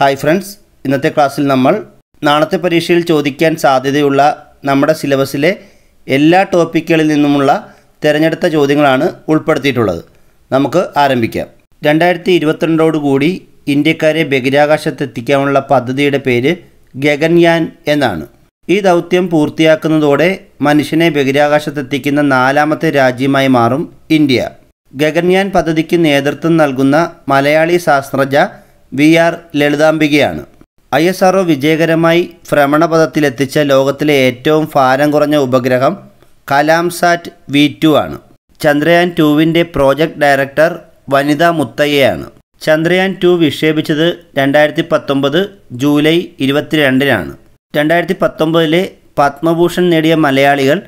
hi friends ഇന്നത്തെ ക്ലാസ്സിൽ നമ്മൾ നാളത്തെ പരീക്ഷയിൽ ചോദിക്കാൻ സാധ്യതയുള്ള നമ്മുടെ സിലബസിലെ എല്ലാ ടോപ്പിക്കുകളിൽ നിന്നുമുള്ള തിരഞ്ഞെടുത്ത ചോദ്യങ്ങളാണ് ഉൾപ്പെടുത്തിയിട്ടുള്ളത് നമുക്ക് ആരംഭിക്കാം രണ്ടായിരത്തി ഇരുപത്തിരണ്ടോടുകൂടി ഇന്ത്യക്കാരെ ബഹിരാകാശത്തെത്തിക്കാനുള്ള പദ്ധതിയുടെ പേര് ഗഗൻയാൻ എന്നാണ് ഈ ദൗത്യം പൂർത്തിയാക്കുന്നതോടെ മനുഷ്യനെ ബഹിരാകാശത്തെത്തിക്കുന്ന നാലാമത്തെ രാജ്യമായി മാറും ഇന്ത്യ ഗഗൻയാൻ പദ്ധതിക്ക് നേതൃത്വം നൽകുന്ന മലയാളി ശാസ്ത്രജ്ഞ വി ആർ ലളിതാംബികയാണ് ഐ എസ് ആർഒ വിജയകരമായി ഭ്രമണപഥത്തിലെത്തിച്ച ലോകത്തിലെ ഏറ്റവും ഭാരം കുറഞ്ഞ ഉപഗ്രഹം കലാംസാറ്റ് വി ടു ആണ് ചന്ദ്രയാൻ ടുവിൻ്റെ പ്രോജക്റ്റ് ഡയറക്ടർ വനിത മുത്തയ്യയാണ് ചന്ദ്രയാൻ ടു വിക്ഷേപിച്ചത് രണ്ടായിരത്തി പത്തൊമ്പത് ജൂലൈ ഇരുപത്തിരണ്ടിനാണ് രണ്ടായിരത്തി പത്തൊമ്പതിലെ പത്മഭൂഷൺ നേടിയ മലയാളികൾ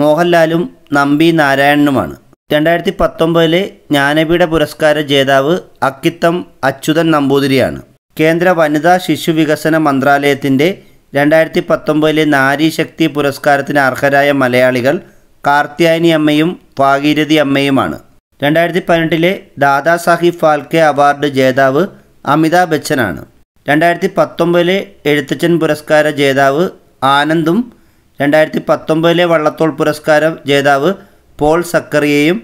മോഹൻലാലും നമ്പി നാരായണനുമാണ് രണ്ടായിരത്തി പത്തൊമ്പതിലെ ജ്ഞാനപീഠ പുരസ്കാര ജേതാവ് അക്കിത്തം അച്യുതൻ നമ്പൂതിരിയാണ് കേന്ദ്ര വനിതാ ശിശു വികസന മന്ത്രാലയത്തിൻ്റെ രണ്ടായിരത്തി പത്തൊമ്പതിലെ നാരീശക്തി പുരസ്കാരത്തിന് അർഹരായ മലയാളികൾ കാർത്യായനി അമ്മയും ഭാഗീരഥി അമ്മയുമാണ് രണ്ടായിരത്തി പതിനെട്ടിലെ ദാദാസാഹിബ് ഫാൽക്കെ അവാർഡ് ജേതാവ് അമിതാഭ് ബച്ചനാണ് രണ്ടായിരത്തി പത്തൊമ്പതിലെ എഴുത്തച്ഛൻ പുരസ്കാര ജേതാവ് ആനന്ദും രണ്ടായിരത്തി പത്തൊമ്പതിലെ വള്ളത്തോൾ പുരസ്കാരം ജേതാവ് പോൾ സക്കറിയയും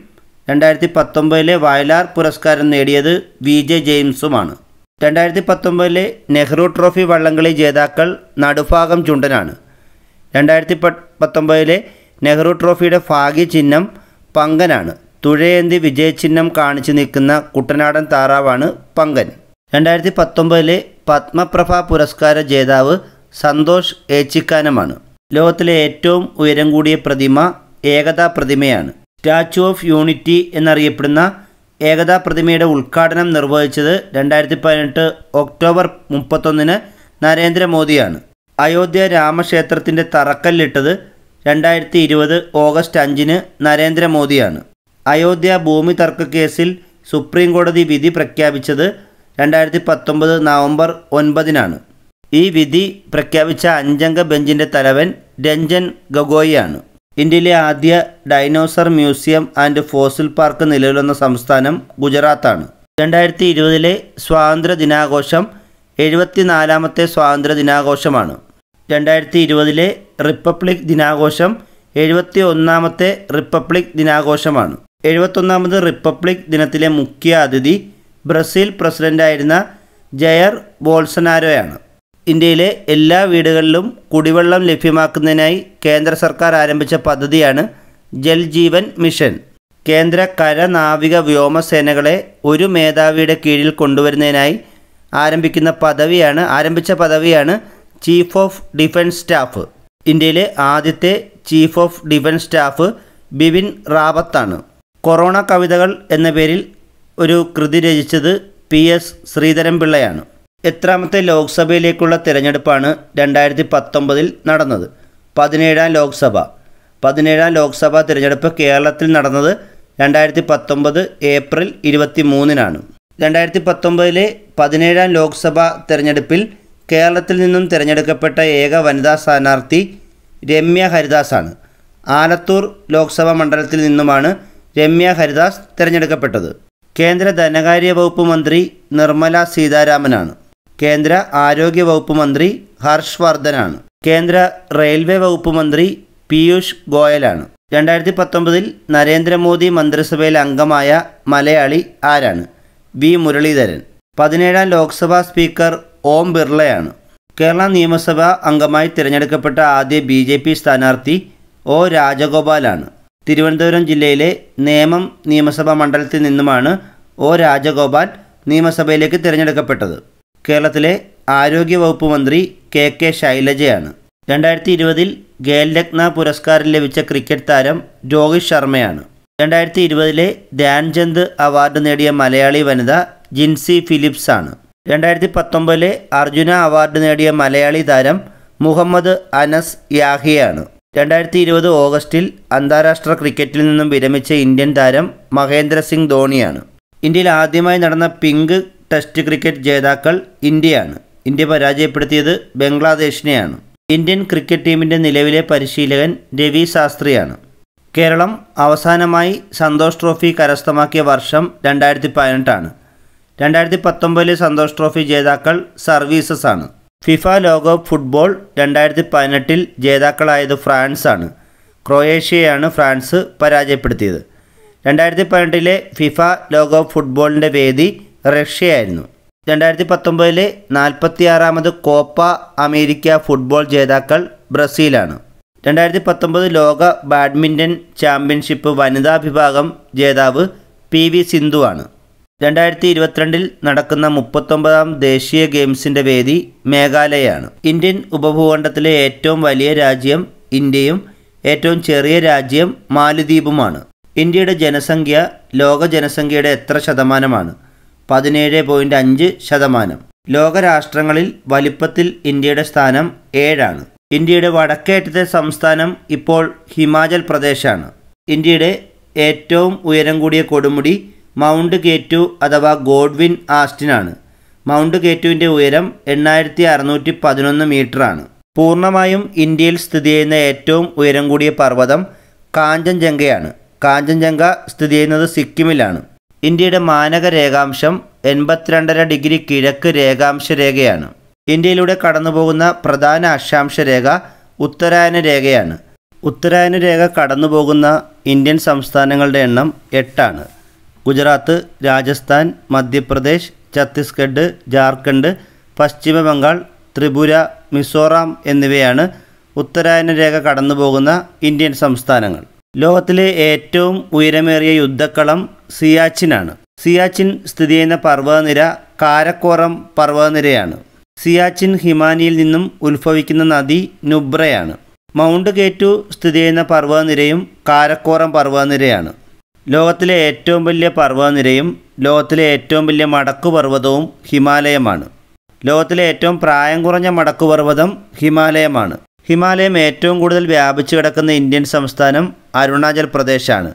രണ്ടായിരത്തി പത്തൊമ്പതിലെ വയലാർ പുരസ്കാരം നേടിയത് വി ജെ ജെയിംസുമാണ് രണ്ടായിരത്തി പത്തൊമ്പതിലെ നെഹ്റു ട്രോഫി വള്ളംകളി ജേതാക്കൾ നടുഭാഗം ചുണ്ടനാണ് രണ്ടായിരത്തി പത്തൊമ്പതിലെ നെഹ്റു ട്രോഫിയുടെ ഭാഗ്യ ചിഹ്നം പങ്കനാണ് തുഴയേന്തി വിജയചിഹ്നം കാണിച്ചു നിൽക്കുന്ന കുട്ടനാടൻ താറാവാണ് പങ്കൻ രണ്ടായിരത്തി പത്തൊമ്പതിലെ പത്മപ്രഭ പുരസ്കാര ജേതാവ് സന്തോഷ് ഏച്ചിക്കാനമാണ് ലോകത്തിലെ ഏറ്റവും ഉയരം കൂടിയ പ്രതിമ ഏകതാ പ്രതിമയാണ് സ്റ്റാച്യു ഓഫ് യൂണിറ്റി എന്നറിയപ്പെടുന്ന ഏകതാ പ്രതിമയുടെ ഉദ്ഘാടനം നിർവഹിച്ചത് രണ്ടായിരത്തി പതിനെട്ട് ഒക്ടോബർ മുപ്പത്തൊന്നിന് നരേന്ദ്രമോദിയാണ് അയോധ്യ രാമക്ഷേത്രത്തിൻ്റെ തറക്കല്ലിട്ടത് രണ്ടായിരത്തി ഇരുപത് ഓഗസ്റ്റ് അഞ്ചിന് നരേന്ദ്രമോദിയാണ് അയോധ്യ ഭൂമി തർക്ക കേസിൽ സുപ്രീം കോടതി വിധി പ്രഖ്യാപിച്ചത് രണ്ടായിരത്തി പത്തൊമ്പത് നവംബർ ഒൻപതിനാണ് ഈ വിധി പ്രഖ്യാപിച്ച അഞ്ചംഗ ബെഞ്ചിൻ്റെ തലവൻ രഞ്ജൻ ആണ് ഇന്ത്യയിലെ ആദ്യ dinosaur museum and fossil park നിലവിലുന്ന സംസ്ഥാനം ഗുജറാത്താണ് രണ്ടായിരത്തി ഇരുപതിലെ സ്വാതന്ത്ര്യ ദിനാഘോഷം എഴുപത്തിനാലാമത്തെ സ്വാതന്ത്ര്യ ദിനാഘോഷമാണ് രണ്ടായിരത്തി ഇരുപതിലെ റിപ്പബ്ലിക് ദിനാഘോഷം എഴുപത്തി ഒന്നാമത്തെ റിപ്പബ്ലിക് ദിനാഘോഷമാണ് എഴുപത്തൊന്നാമത് റിപ്പബ്ലിക് ദിനത്തിലെ മുഖ്യ അതിഥി ബ്രസീൽ പ്രസിഡൻ്റായിരുന്ന ജയർ ബോൾസനാരോയാണ് ഇന്ത്യയിലെ എല്ലാ വീടുകളിലും കുടിവെള്ളം ലഭ്യമാക്കുന്നതിനായി കേന്ദ്ര സർക്കാർ ആരംഭിച്ച പദ്ധതിയാണ് ജൽ ജീവൻ മിഷൻ കേന്ദ്ര കര നാവിക വ്യോമസേനകളെ ഒരു മേധാവിയുടെ കീഴിൽ കൊണ്ടുവരുന്നതിനായി ആരംഭിക്കുന്ന പദവിയാണ് ആരംഭിച്ച പദവിയാണ് ചീഫ് ഓഫ് ഡിഫൻസ് സ്റ്റാഫ് ഇന്ത്യയിലെ ആദ്യത്തെ chief of defence staff Bipin റാവത്താണ് കൊറോണ കവിതകൾ എന്ന പേരിൽ ഒരു കൃതി രചിച്ചത് പി എസ് ശ്രീധരൻപിള്ളയാണ് എത്രാമത്തെ ലോക്സഭയിലേക്കുള്ള തിരഞ്ഞെടുപ്പാണ് രണ്ടായിരത്തി പത്തൊമ്പതിൽ നടന്നത് പതിനേഴാം ലോക്സഭ പതിനേഴാം ലോക്സഭാ തിരഞ്ഞെടുപ്പ് കേരളത്തിൽ നടന്നത് രണ്ടായിരത്തി പത്തൊമ്പത് ഏപ്രിൽ ഇരുപത്തി മൂന്നിനാണ് രണ്ടായിരത്തി പത്തൊമ്പതിലെ പതിനേഴാം ലോക്സഭാ തിരഞ്ഞെടുപ്പിൽ കേരളത്തിൽ നിന്നും തിരഞ്ഞെടുക്കപ്പെട്ട ഏക വനിതാ സ്ഥാനാർത്ഥി രമ്യ ഹരിദാസാണ് ആലത്തൂർ ലോക്സഭാ മണ്ഡലത്തിൽ നിന്നുമാണ് രമ്യ ഹരിദാസ് തിരഞ്ഞെടുക്കപ്പെട്ടത് കേന്ദ്ര ധനകാര്യ വകുപ്പ് മന്ത്രി നിർമ്മല സീതാരാമനാണ് കേന്ദ്ര ആരോഗ്യ വകുപ്പ് മന്ത്രി ഹർഷ് വർദ്ധനാണ് കേന്ദ്ര റെയിൽവേ വകുപ്പ് മന്ത്രി പീയൂഷ് ഗോയലാണ് രണ്ടായിരത്തി പത്തൊമ്പതിൽ നരേന്ദ്രമോദി മന്ത്രിസഭയിൽ അംഗമായ മലയാളി ആരാണ് വി മുരളീധരൻ പതിനേഴാം ലോക്സഭാ സ്പീക്കർ ഓം ബിർളയാണ് കേരള നിയമസഭ അംഗമായി തിരഞ്ഞെടുക്കപ്പെട്ട ആദ്യ ബി ജെ പി സ്ഥാനാർത്ഥി ഒ രാജഗോപാലാണ് തിരുവനന്തപുരം ജില്ലയിലെ നേമം നിയമസഭാ മണ്ഡലത്തിൽ നിന്നുമാണ് ഒ രാജഗോപാൽ നിയമസഭയിലേക്ക് തിരഞ്ഞെടുക്കപ്പെട്ടത് കേരളത്തിലെ ആരോഗ്യവകുപ്പ് മന്ത്രി കെ കെ ശൈലജയാണ് രണ്ടായിരത്തി ഇരുപതിൽ ഖേൽരത്ന പുരസ്കാരം ലഭിച്ച ക്രിക്കറ്റ് താരം രോഹിത് ശർമ്മയാണ് രണ്ടായിരത്തി ഇരുപതിലെ ധ്യാൻചന്ദ് അവാർഡ് നേടിയ മലയാളി വനിത ജിൻസി ഫിലിപ്സ് ആണ് രണ്ടായിരത്തി പത്തൊമ്പതിലെ അർജുന അവാർഡ് നേടിയ മലയാളി താരം മുഹമ്മദ് അനസ് യാഹിയാണ് രണ്ടായിരത്തി ഇരുപത് ഓഗസ്റ്റിൽ അന്താരാഷ്ട്ര ക്രിക്കറ്റിൽ നിന്നും വിരമിച്ച ഇന്ത്യൻ താരം മഹേന്ദ്ര സിംഗ് ധോണിയാണ് ഇന്ത്യയിൽ ആദ്യമായി നടന്ന പിങ്ക് ടെസ്റ്റ് ക്രിക്കറ്റ് ജേതാക്കൾ ഇന്ത്യയാണ് ഇന്ത്യ പരാജയപ്പെടുത്തിയത് ബംഗ്ലാദേശിനെയാണ് ഇന്ത്യൻ ക്രിക്കറ്റ് ടീമിൻ്റെ നിലവിലെ പരിശീലകൻ രവി ശാസ്ത്രിയാണ് കേരളം അവസാനമായി സന്തോഷ് ട്രോഫി കരസ്ഥമാക്കിയ വർഷം രണ്ടായിരത്തി പതിനെട്ടാണ് രണ്ടായിരത്തി പത്തൊമ്പതിലെ സന്തോഷ് ട്രോഫി ജേതാക്കൾ സർവീസസ് ആണ് ഫിഫ ലോകകപ്പ് ഫുട്ബോൾ രണ്ടായിരത്തി പതിനെട്ടിൽ ജേതാക്കളായത് ഫ്രാൻസാണ് ക്രൊയേഷ്യയാണ് ഫ്രാൻസ് പരാജയപ്പെടുത്തിയത് രണ്ടായിരത്തി പതിനെട്ടിലെ ഫിഫ ലോകകപ്പ് ഫുട്ബോളിൻ്റെ വേദി റഷ്യയായിരുന്നു രണ്ടായിരത്തി പത്തൊമ്പതിലെ നാൽപ്പത്തിയാറാമത് കോപ്പ അമേരിക്ക ഫുട്ബോൾ ജേതാക്കൾ ബ്രസീലാണ് രണ്ടായിരത്തി പത്തൊമ്പത് ലോക ബാഡ്മിൻ്റൺ ചാമ്പ്യൻഷിപ്പ് വനിതാ വിഭാഗം ജേതാവ് പി വി സിന്ധുവാണ് രണ്ടായിരത്തി ഇരുപത്തിരണ്ടിൽ നടക്കുന്ന മുപ്പത്തൊമ്പതാം ദേശീയ ഗെയിംസിൻ്റെ വേദി മേഘാലയയാണ് ഇന്ത്യൻ ഉപഭൂഖണ്ഡത്തിലെ ഏറ്റവും വലിയ രാജ്യം ഇന്ത്യയും ഏറ്റവും ചെറിയ രാജ്യം മാലിദ്വീപുമാണ് ഇന്ത്യയുടെ ജനസംഖ്യ ലോക ജനസംഖ്യയുടെ എത്ര ശതമാനമാണ് പതിനേഴ് പോയിൻ്റ് അഞ്ച് ശതമാനം ലോകരാഷ്ട്രങ്ങളിൽ വലിപ്പത്തിൽ ഇന്ത്യയുടെ സ്ഥാനം ഏഴാണ് ഇന്ത്യയുടെ വടക്കേറ്റത്തെ സംസ്ഥാനം ഇപ്പോൾ ഹിമാചൽ പ്രദേശാണ് ഇന്ത്യയുടെ ഏറ്റവും ഉയരം കൂടിയ കൊടുമുടി മൗണ്ട് കേറ്റു അഥവാ ഗോഡ്വിൻ ആസ്റ്റിനാണ് മൗണ്ട് കേറ്റുവിൻ്റെ ഉയരം എണ്ണായിരത്തി അറുന്നൂറ്റി പതിനൊന്ന് മീറ്ററാണ് പൂർണ്ണമായും ഇന്ത്യയിൽ സ്ഥിതി ചെയ്യുന്ന ഏറ്റവും ഉയരം കൂടിയ പർവ്വതം കാഞ്ചൻജംഗയാണ് കാഞ്ചൻജംഗ സ്ഥിതി ചെയ്യുന്നത് സിക്കിമിലാണ് ഇന്ത്യയുടെ മാനക രേഖാംശം എൺപത്തിരണ്ടര ഡിഗ്രി കിഴക്ക് രേഖാംശ രേഖയാണ് ഇന്ത്യയിലൂടെ കടന്നുപോകുന്ന പ്രധാന അക്ഷാംശ രേഖ ഉത്തരായന രേഖയാണ് ഉത്തരായന രേഖ കടന്നുപോകുന്ന ഇന്ത്യൻ സംസ്ഥാനങ്ങളുടെ എണ്ണം എട്ടാണ് ഗുജറാത്ത് രാജസ്ഥാൻ മധ്യപ്രദേശ് ഛത്തീസ്ഗഡ് ജാർഖണ്ഡ് പശ്ചിമ ബംഗാൾ ത്രിപുര മിസോറാം എന്നിവയാണ് ഉത്തരായന രേഖ കടന്നുപോകുന്ന ഇന്ത്യൻ സംസ്ഥാനങ്ങൾ ലോകത്തിലെ ഏറ്റവും ഉയരമേറിയ യുദ്ധക്കളം സിയാച്ചിനാണ് സിയാച്ചിൻ സ്ഥിതി ചെയ്യുന്ന പർവ്വതനിര കാരക്കോറം പർവ്വതനിരയാണ് സിയാച്ചിൻ ഹിമാനിയിൽ നിന്നും ഉത്ഭവിക്കുന്ന നദി നുബ്രയാണ് മൗണ്ട് കേറ്റു സ്ഥിതി ചെയ്യുന്ന പർവ്വതനിരയും കാരക്കോറം പർവ്വതനിരയാണ് ലോകത്തിലെ ഏറ്റവും വലിയ പർവ്വതനിരയും ലോകത്തിലെ ഏറ്റവും വലിയ മടക്കുപർവ്വതവും ഹിമാലയമാണ് ലോകത്തിലെ ഏറ്റവും പ്രായം കുറഞ്ഞ മടക്കുപർവ്വതം ഹിമാലയമാണ് ഹിമാലയം ഏറ്റവും കൂടുതൽ വ്യാപിച്ചു കിടക്കുന്ന ഇന്ത്യൻ സംസ്ഥാനം അരുണാചൽ പ്രദേശാണ്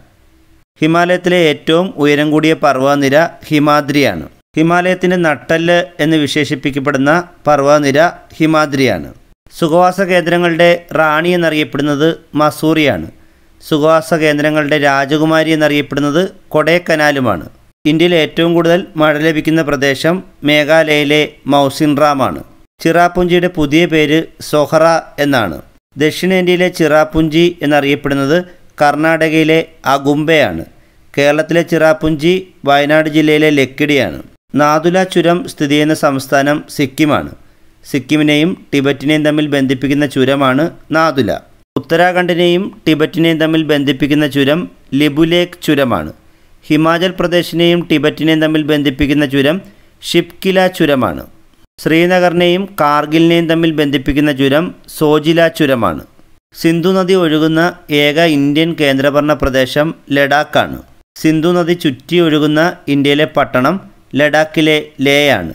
ഹിമാലയത്തിലെ ഏറ്റവും ഉയരം കൂടിയ പർവ്വനിര ഹിമാദ്രിയാണ് ഹിമാലയത്തിൻ്റെ നട്ടല് എന്ന് വിശേഷിപ്പിക്കപ്പെടുന്ന പർവ്വനിര ഹിമാദ്രിയാണ് സുഖവാസ കേന്ദ്രങ്ങളുടെ റാണി എന്നറിയപ്പെടുന്നത് മസൂറിയാണ് സുഖവാസ കേന്ദ്രങ്ങളുടെ രാജകുമാരി എന്നറിയപ്പെടുന്നത് കൊടേക്കനാലുമാണ് ഇന്ത്യയിൽ ഏറ്റവും കൂടുതൽ മഴ ലഭിക്കുന്ന പ്രദേശം മേഘാലയയിലെ മൗസിൻറാമാണ് ചിറാപുഞ്ചിയുടെ പുതിയ പേര് സൊഹറ എന്നാണ് ദക്ഷിണേന്ത്യയിലെ ചിറാപുഞ്ചി എന്നറിയപ്പെടുന്നത് കർണാടകയിലെ അഗുംബയാണ് കേരളത്തിലെ ചിറാപ്പുഞ്ചി വയനാട് ജില്ലയിലെ ലക്കിടിയാണ് നാദുല ചുരം സ്ഥിതി ചെയ്യുന്ന സംസ്ഥാനം സിക്കിമാണ് സിക്കിമിനെയും ടിബറ്റിനെയും തമ്മിൽ ബന്ധിപ്പിക്കുന്ന ചുരമാണ് നാദുല ഉത്തരാഖണ്ഡിനെയും ടിബറ്റിനെയും തമ്മിൽ ബന്ധിപ്പിക്കുന്ന ചുരം ലിബുലേക്ക് ചുരമാണ് ഹിമാചൽ പ്രദേശിനെയും ടിബറ്റിനെയും തമ്മിൽ ബന്ധിപ്പിക്കുന്ന ചുരം ഷിപ്കില ചുരമാണ് ശ്രീനഗറിനെയും കാർഗിലിനെയും തമ്മിൽ ബന്ധിപ്പിക്കുന്ന ചുരം സോജില ചുരമാണ് സിന്ധു നദി ഒഴുകുന്ന ഏക ഇന്ത്യൻ കേന്ദ്രഭരണ പ്രദേശം ലഡാക്കാണ് സിന്ധു നദി ചുറ്റി ഒഴുകുന്ന ഇന്ത്യയിലെ പട്ടണം ലഡാക്കിലെ ലേയാണ്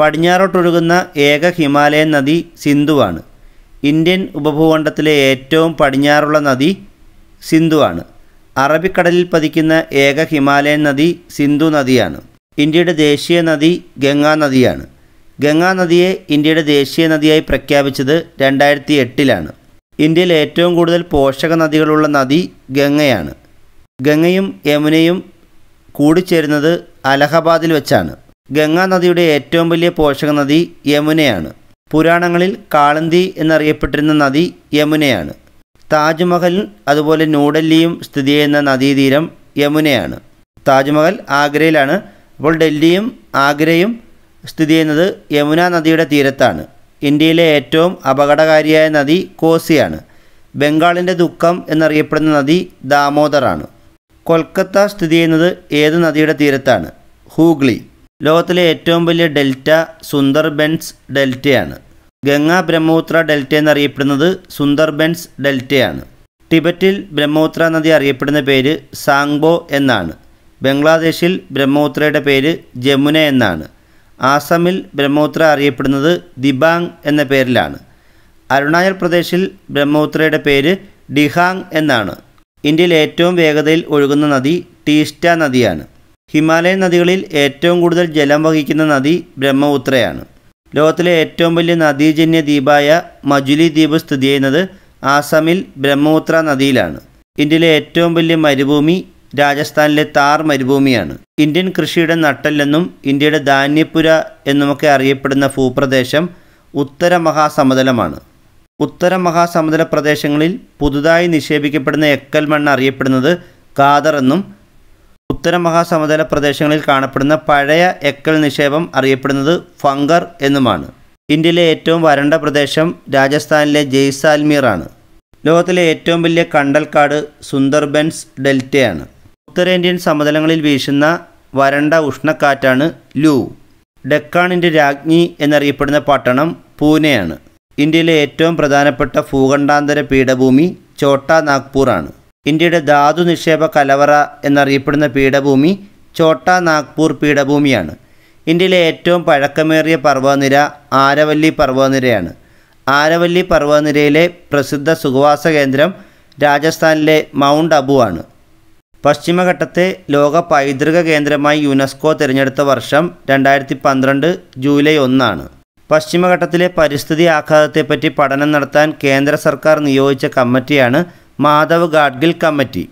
പടിഞ്ഞാറോട്ടൊഴുകുന്ന ഏക ഹിമാലയൻ നദി സിന്ധുവാണ് ഇന്ത്യൻ ഉപഭൂഖണ്ഡത്തിലെ ഏറ്റവും പടിഞ്ഞാറുള്ള നദി സിന്ധുവാണ് അറബിക്കടലിൽ പതിക്കുന്ന ഏക ഹിമാലയൻ നദി സിന്ധു നദിയാണ് ഇന്ത്യയുടെ ദേശീയ നദി ഗംഗാ നദിയാണ് ഗംഗാ നദിയെ ഇന്ത്യയുടെ ദേശീയ നദിയായി പ്രഖ്യാപിച്ചത് രണ്ടായിരത്തി എട്ടിലാണ് ഇന്ത്യയിൽ ഏറ്റവും കൂടുതൽ പോഷക നദികളുള്ള നദി ഗംഗയാണ് ഗംഗയും യമുനയും കൂടിച്ചേരുന്നത് അലഹബാദിൽ വെച്ചാണ് ഗംഗാ നദിയുടെ ഏറ്റവും വലിയ പോഷക നദി യമുനയാണ് പുരാണങ്ങളിൽ കാളന്തി എന്നറിയപ്പെട്ടിരുന്ന നദി യമുനയാണ് താജ്മഹൽ അതുപോലെ ന്യൂഡൽഹിയും സ്ഥിതി ചെയ്യുന്ന നദീതീരം യമുനയാണ് താജ്മഹൽ ആഗ്രയിലാണ് അപ്പോൾ ഡൽഹിയും ആഗ്രയും സ്ഥിതി ചെയ്യുന്നത് യമുന നദിയുടെ തീരത്താണ് ഇന്ത്യയിലെ ഏറ്റവും അപകടകാരിയായ നദി കോസിയാണ് ബംഗാളിൻ്റെ ദുഃഖം എന്നറിയപ്പെടുന്ന നദി ദാമോദറാണ് കൊൽക്കത്ത സ്ഥിതി ചെയ്യുന്നത് ഏത് നദിയുടെ തീരത്താണ് ഹൂഗ്ലി ലോകത്തിലെ ഏറ്റവും വലിയ ഡെൽറ്റ സുന്ദർബൻസ് ഡെൽറ്റയാണ് ഗംഗ ബ്രഹ്മപുത്ര ഡെൽറ്റ എന്നറിയപ്പെടുന്നത് സുന്ദർബൻസ് ഡെൽറ്റയാണ് ടിബറ്റിൽ ബ്രഹ്മപുത്ര നദി അറിയപ്പെടുന്ന പേര് സാങ്ബോ എന്നാണ് ബംഗ്ലാദേശിൽ ബ്രഹ്മപുത്രയുടെ പേര് ജമുന എന്നാണ് ആസമിൽ ബ്രഹ്മപുത്ര അറിയപ്പെടുന്നത് ദിബാങ് എന്ന പേരിലാണ് അരുണാചൽ പ്രദേശിൽ ബ്രഹ്മപുത്രയുടെ പേര് ഡിഹാങ് എന്നാണ് ഇന്ത്യയിൽ ഏറ്റവും വേഗതയിൽ ഒഴുകുന്ന നദി ടീസ്റ്റ നദിയാണ് ഹിമാലയൻ നദികളിൽ ഏറ്റവും കൂടുതൽ ജലം വഹിക്കുന്ന നദി ബ്രഹ്മപുത്രയാണ് ലോകത്തിലെ ഏറ്റവും വലിയ നദീജന്യ ദ്വീപായ മജുലി ദ്വീപ് സ്ഥിതി ചെയ്യുന്നത് ആസാമിൽ ബ്രഹ്മപുത്ര നദിയിലാണ് ഇന്ത്യയിലെ ഏറ്റവും വലിയ മരുഭൂമി രാജസ്ഥാനിലെ താർ മരുഭൂമിയാണ് ഇന്ത്യൻ കൃഷിയുടെ നട്ടല്ലെന്നും ഇന്ത്യയുടെ ധാന്യപ്പുര എന്നുമൊക്കെ അറിയപ്പെടുന്ന ഭൂപ്രദേശം ഉത്തര മഹാസമതലമാണ് ഉത്തര മഹാസമതല പ്രദേശങ്ങളിൽ പുതുതായി നിക്ഷേപിക്കപ്പെടുന്ന എക്കൽ മണ്ണ് അറിയപ്പെടുന്നത് കാതർ എന്നും ഉത്തര മഹാസമതല പ്രദേശങ്ങളിൽ കാണപ്പെടുന്ന പഴയ എക്കൽ നിക്ഷേപം അറിയപ്പെടുന്നത് ഫങ്കർ എന്നുമാണ് ഇന്ത്യയിലെ ഏറ്റവും വരണ്ട പ്രദേശം രാജസ്ഥാനിലെ ജയ്സാൽമീറാണ് ലോകത്തിലെ ഏറ്റവും വലിയ കണ്ടൽക്കാട് സുന്ദർബൻസ് ഡെൽറ്റയാണ് ഉത്തരേന്ത്യൻ സമതലങ്ങളിൽ വീശുന്ന വരണ്ട ഉഷ്ണക്കാറ്റാണ് ലൂ ഡെക്കാണിൻ്റെ രാജ്ഞി എന്നറിയപ്പെടുന്ന പട്ടണം പൂനെയാണ് ഇന്ത്യയിലെ ഏറ്റവും പ്രധാനപ്പെട്ട ഭൂഖണ്ഡാന്തര പീഠഭൂമി ചോട്ടാ നാഗ്പൂറാണ് ഇന്ത്യയുടെ ധാതു നിക്ഷേപ കലവറ എന്നറിയപ്പെടുന്ന പീഠഭൂമി ചോട്ടാ നാഗ്പൂർ പീഠഭൂമിയാണ് ഇന്ത്യയിലെ ഏറ്റവും പഴക്കമേറിയ പർവ്വതനിര ആരവല്ലി പർവ്വതനിരയാണ് ആരവല്ലി പർവ്വതനിരയിലെ പ്രസിദ്ധ സുഖവാസ കേന്ദ്രം രാജസ്ഥാനിലെ മൗണ്ട് അബു ആണ് പശ്ചിമഘട്ടത്തെ ലോക പൈതൃക കേന്ദ്രമായി യുനെസ്കോ തിരഞ്ഞെടുത്ത വർഷം രണ്ടായിരത്തി പന്ത്രണ്ട് ജൂലൈ ഒന്നാണ് പശ്ചിമഘട്ടത്തിലെ പരിസ്ഥിതി ആഘാതത്തെപ്പറ്റി പഠനം നടത്താൻ കേന്ദ്ര സർക്കാർ നിയോഗിച്ച കമ്മിറ്റിയാണ് മാധവ് ഗാഡ്ഗിൽ കമ്മിറ്റി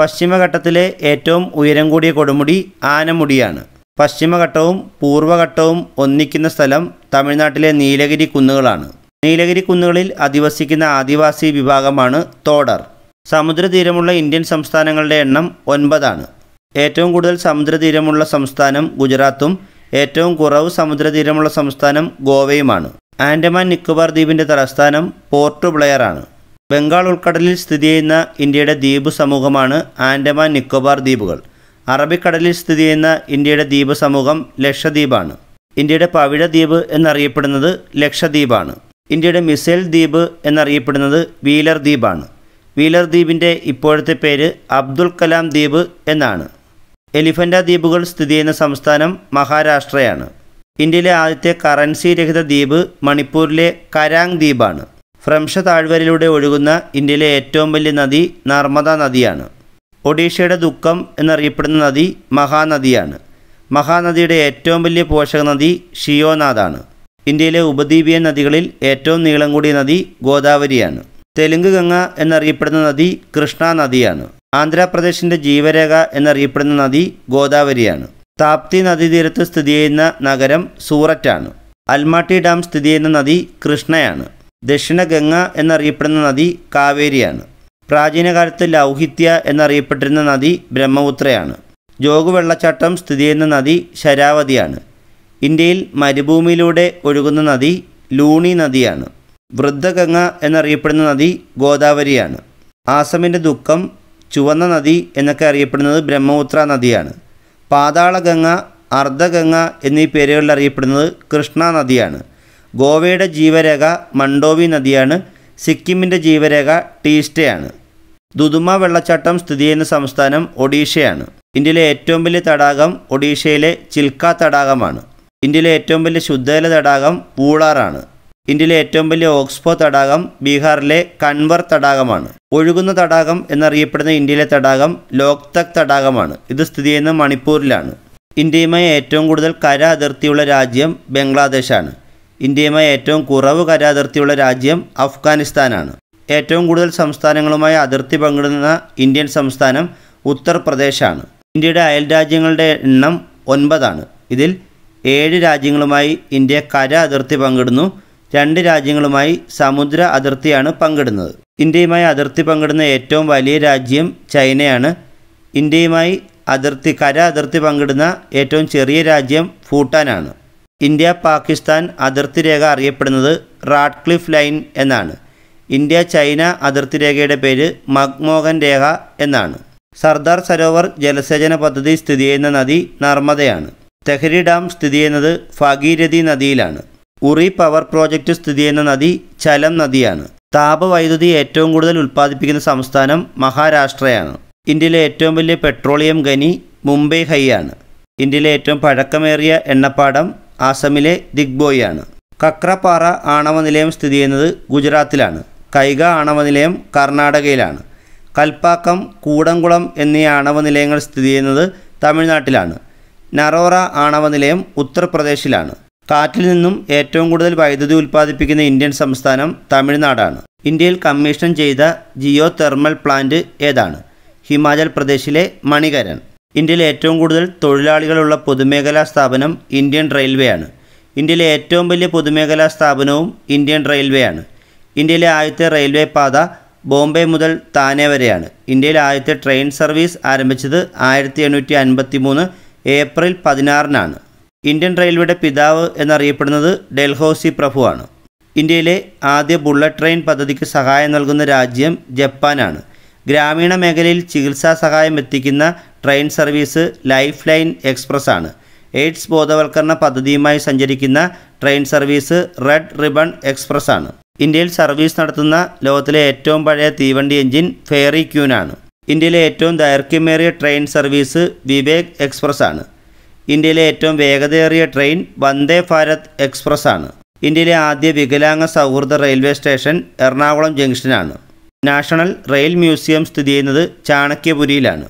പശ്ചിമഘട്ടത്തിലെ ഏറ്റവും ഉയരം കൂടിയ കൊടുമുടി ആനമുടിയാണ് പശ്ചിമഘട്ടവും പൂർവ്വഘട്ടവും ഒന്നിക്കുന്ന സ്ഥലം തമിഴ്നാട്ടിലെ നീലഗിരി കുന്നുകളാണ് നീലഗിരി കുന്നുകളിൽ അധിവസിക്കുന്ന ആദിവാസി വിഭാഗമാണ് തോടർ സമുദ്രതീരമുള്ള ഇന്ത്യൻ സംസ്ഥാനങ്ങളുടെ എണ്ണം ഒൻപതാണ് ഏറ്റവും കൂടുതൽ സമുദ്രതീരമുള്ള സംസ്ഥാനം ഗുജറാത്തും ഏറ്റവും കുറവ് സമുദ്രതീരമുള്ള സംസ്ഥാനം ഗോവയുമാണ് ആൻഡമാൻ നിക്കോബാർ ദ്വീപിൻ്റെ തലസ്ഥാനം പോർട്ട് ആണ് ബംഗാൾ ഉൾക്കടലിൽ സ്ഥിതി ചെയ്യുന്ന ഇന്ത്യയുടെ ദ്വീപ് സമൂഹമാണ് ആൻഡമാൻ നിക്കോബാർ ദ്വീപുകൾ അറബിക്കടലിൽ സ്ഥിതി ചെയ്യുന്ന ഇന്ത്യയുടെ ദ്വീപ് സമൂഹം ലക്ഷദ്വീപാണ് ഇന്ത്യയുടെ പവിഴ ദ്വീപ് എന്നറിയപ്പെടുന്നത് ലക്ഷദ്വീപാണ് ഇന്ത്യയുടെ മിസൈൽ ദ്വീപ് എന്നറിയപ്പെടുന്നത് വീലർ ദ്വീപാണ് വീലർ ദ്വീപിൻ്റെ ഇപ്പോഴത്തെ പേര് അബ്ദുൽ കലാം ദ്വീപ് എന്നാണ് എലിഫൻ്റ ദ്വീപുകൾ സ്ഥിതി ചെയ്യുന്ന സംസ്ഥാനം മഹാരാഷ്ട്രയാണ് ഇന്ത്യയിലെ ആദ്യത്തെ കറൻസി രഹിത ദ്വീപ് മണിപ്പൂരിലെ കരാങ് ദ്വീപാണ് ഫ്രംഷ താഴ്വരയിലൂടെ ഒഴുകുന്ന ഇന്ത്യയിലെ ഏറ്റവും വലിയ നദി നർമ്മദ നദിയാണ് ഒഡീഷയുടെ ദുഃഖം എന്നറിയപ്പെടുന്ന നദി മഹാനദിയാണ് മഹാനദിയുടെ ഏറ്റവും വലിയ പോഷക നദി ഷിയോനാഥാണ് ഇന്ത്യയിലെ ഉപദ്വീപീയ നദികളിൽ ഏറ്റവും നീളം കൂടിയ നദി ഗോദാവരിയാണ് തെലുങ്ക് ഗംഗ എന്നറിയപ്പെടുന്ന നദി കൃഷ്ണ നദിയാണ് ആന്ധ്രാപ്രദേശിൻ്റെ ജീവരേഖ എന്നറിയപ്പെടുന്ന നദി ഗോദാവരിയാണ് താപ്തി നദീതീരത്ത് സ്ഥിതി ചെയ്യുന്ന നഗരം സൂററ്റാണ് അൽമാട്ടി ഡാം സ്ഥിതി ചെയ്യുന്ന നദി കൃഷ്ണയാണ് ദക്ഷിണ ഗംഗ എന്നറിയപ്പെടുന്ന നദി കാവേരിയാണ് പ്രാചീനകാലത്ത് ലൗഹിത്യ എന്നറിയപ്പെട്ടിരുന്ന നദി ബ്രഹ്മപുത്രയാണ് ജോഗു വെള്ളച്ചാട്ടം സ്ഥിതി ചെയ്യുന്ന നദി ശരാവതിയാണ് ഇന്ത്യയിൽ മരുഭൂമിയിലൂടെ ഒഴുകുന്ന നദി ലൂണി നദിയാണ് വൃദ്ധഗംഗ എന്നറിയപ്പെടുന്ന നദി ഗോദാവരിയാണ് ആസമിൻ്റെ ദുഃഖം ചുവന്ന നദി എന്നൊക്കെ അറിയപ്പെടുന്നത് ബ്രഹ്മപുത്ര നദിയാണ് പാതാളഗംഗ അർദ്ധഗംഗ എന്നീ പേരുകളിൽ അറിയപ്പെടുന്നത് കൃഷ്ണ നദിയാണ് ഗോവയുടെ ജീവരേഖ മണ്ടോവി നദിയാണ് സിക്കിമിൻ്റെ ജീവരേഖ ടീസ്റ്റയാണ് ദുദുമ വെള്ളച്ചാട്ടം സ്ഥിതി ചെയ്യുന്ന സംസ്ഥാനം ഒഡീഷയാണ് ഇന്ത്യയിലെ ഏറ്റവും വലിയ തടാകം ഒഡീഷയിലെ ചിൽക്ക തടാകമാണ് ഇന്ത്യയിലെ ഏറ്റവും വലിയ ശുദ്ധജല തടാകം പൂളാറാണ് ഇന്ത്യയിലെ ഏറ്റവും വലിയ ഓക്സ്ഫോ തടാകം ബീഹാറിലെ കൺവർ തടാകമാണ് ഒഴുകുന്ന തടാകം എന്നറിയപ്പെടുന്ന ഇന്ത്യയിലെ തടാകം ലോക്തക് തടാകമാണ് ഇത് സ്ഥിതി ചെയ്യുന്ന മണിപ്പൂരിലാണ് ഇന്ത്യയുമായി ഏറ്റവും കൂടുതൽ കര അതിർത്തിയുള്ള രാജ്യം ബംഗ്ലാദേശാണ് ഇന്ത്യയുമായി ഏറ്റവും കുറവ് കര അതിർത്തിയുള്ള രാജ്യം അഫ്ഗാനിസ്ഥാനാണ് ഏറ്റവും കൂടുതൽ സംസ്ഥാനങ്ങളുമായി അതിർത്തി പങ്കിടുന്ന ഇന്ത്യൻ സംസ്ഥാനം ഉത്തർപ്രദേശാണ് ഇന്ത്യയുടെ അയൽ രാജ്യങ്ങളുടെ എണ്ണം ഒൻപതാണ് ഇതിൽ ഏഴ് രാജ്യങ്ങളുമായി ഇന്ത്യ കര അതിർത്തി പങ്കിടുന്നു രണ്ട് രാജ്യങ്ങളുമായി സമുദ്ര അതിർത്തിയാണ് പങ്കിടുന്നത് ഇന്ത്യയുമായി അതിർത്തി പങ്കിടുന്ന ഏറ്റവും വലിയ രാജ്യം ചൈനയാണ് ഇന്ത്യയുമായി അതിർത്തി കര അതിർത്തി പങ്കിടുന്ന ഏറ്റവും ചെറിയ രാജ്യം ഭൂട്ടാനാണ് ഇന്ത്യ പാകിസ്ഥാൻ അതിർത്തി രേഖ അറിയപ്പെടുന്നത് റാഡ്ക്ലിഫ് ലൈൻ എന്നാണ് ഇന്ത്യ ചൈന അതിർത്തി രേഖയുടെ പേര് മക്മോഹൻ രേഖ എന്നാണ് സർദാർ സരോവർ ജലസേചന പദ്ധതി സ്ഥിതി ചെയ്യുന്ന നദി നർമ്മദയാണ് തെഹരി ഡാം സ്ഥിതി ചെയ്യുന്നത് ഭഗീരഥി നദിയിലാണ് ഉറി പവർ പ്രോജക്റ്റ് സ്ഥിതി ചെയ്യുന്ന നദി ചലം നദിയാണ് താപവൈദ്യുതി ഏറ്റവും കൂടുതൽ ഉൽപ്പാദിപ്പിക്കുന്ന സംസ്ഥാനം മഹാരാഷ്ട്രയാണ് ഇന്ത്യയിലെ ഏറ്റവും വലിയ പെട്രോളിയം ഖനി മുംബൈ ഹൈ ആണ് ഇന്ത്യയിലെ ഏറ്റവും പഴക്കമേറിയ എണ്ണപ്പാടം ആസമിലെ ദിഗ്ബോയ് ആണ് കക്രപ്പാറ ആണവ നിലയം സ്ഥിതി ചെയ്യുന്നത് ഗുജറാത്തിലാണ് കൈഗ ആണവ നിലയം കർണാടകയിലാണ് കൽപ്പാക്കം കൂടംകുളം എന്നീ ആണവ നിലയങ്ങൾ സ്ഥിതി ചെയ്യുന്നത് തമിഴ്നാട്ടിലാണ് നറോറ ആണവ നിലയം ഉത്തർപ്രദേശിലാണ് കാറ്റിൽ നിന്നും ഏറ്റവും കൂടുതൽ വൈദ്യുതി ഉൽപ്പാദിപ്പിക്കുന്ന ഇന്ത്യൻ സംസ്ഥാനം തമിഴ്നാടാണ് ഇന്ത്യയിൽ കമ്മീഷൻ ചെയ്ത ജിയോ തെർമൽ പ്ലാന്റ് ഏതാണ് ഹിമാചൽ പ്രദേശിലെ മണികരൺ ഇന്ത്യയിൽ ഏറ്റവും കൂടുതൽ തൊഴിലാളികളുള്ള പൊതുമേഖലാ സ്ഥാപനം ഇന്ത്യൻ റെയിൽവേ ആണ് ഇന്ത്യയിലെ ഏറ്റവും വലിയ പൊതുമേഖലാ സ്ഥാപനവും ഇന്ത്യൻ റെയിൽവേ ആണ് ഇന്ത്യയിലെ ആദ്യത്തെ റെയിൽവേ പാത ബോംബെ മുതൽ താനെ വരെയാണ് ഇന്ത്യയിലെ ആദ്യത്തെ ട്രെയിൻ സർവീസ് ആരംഭിച്ചത് ആയിരത്തി എണ്ണൂറ്റി അൻപത്തി മൂന്ന് ഏപ്രിൽ പതിനാറിനാണ് ഇന്ത്യൻ റെയിൽവേയുടെ പിതാവ് എന്നറിയപ്പെടുന്നത് ഡെൽഹൌസി പ്രഭുവാണ് ഇന്ത്യയിലെ ആദ്യ ബുള്ളറ്റ് ട്രെയിൻ പദ്ധതിക്ക് സഹായം നൽകുന്ന രാജ്യം ജപ്പാനാണ് ഗ്രാമീണ മേഖലയിൽ ചികിത്സാ സഹായം എത്തിക്കുന്ന train service life line express ആണ് എയ്ഡ്സ് ബോധവൽക്കരണ പദ്ധതിയുമായി സഞ്ചരിക്കുന്ന train service red ribbon express ആണ് ഇന്ത്യയിൽ സർവീസ് നടത്തുന്ന ലോകത്തിലെ ഏറ്റവും പഴയ തീവണ്ടി എഞ്ചിൻ ഫെയറി ക്യൂനാണ് ഇന്ത്യയിലെ ഏറ്റവും ദൈർഘ്യമേറിയ ട്രെയിൻ സർവീസ് വിവേക് എക്സ്പ്രസ് ആണ് ഇന്ത്യയിലെ ഏറ്റവും വേഗതയേറിയ ട്രെയിൻ വന്ദേ ഭാരത് എക്സ്പ്രസ് ആണ് ഇന്ത്യയിലെ ആദ്യ വികലാംഗ സൗഹൃദ റെയിൽവേ സ്റ്റേഷൻ എറണാകുളം ജംഗ്ഷനാണ് നാഷണൽ റെയിൽ മ്യൂസിയം സ്ഥിതി ചെയ്യുന്നത് ചാണക്യപുരിയിലാണ്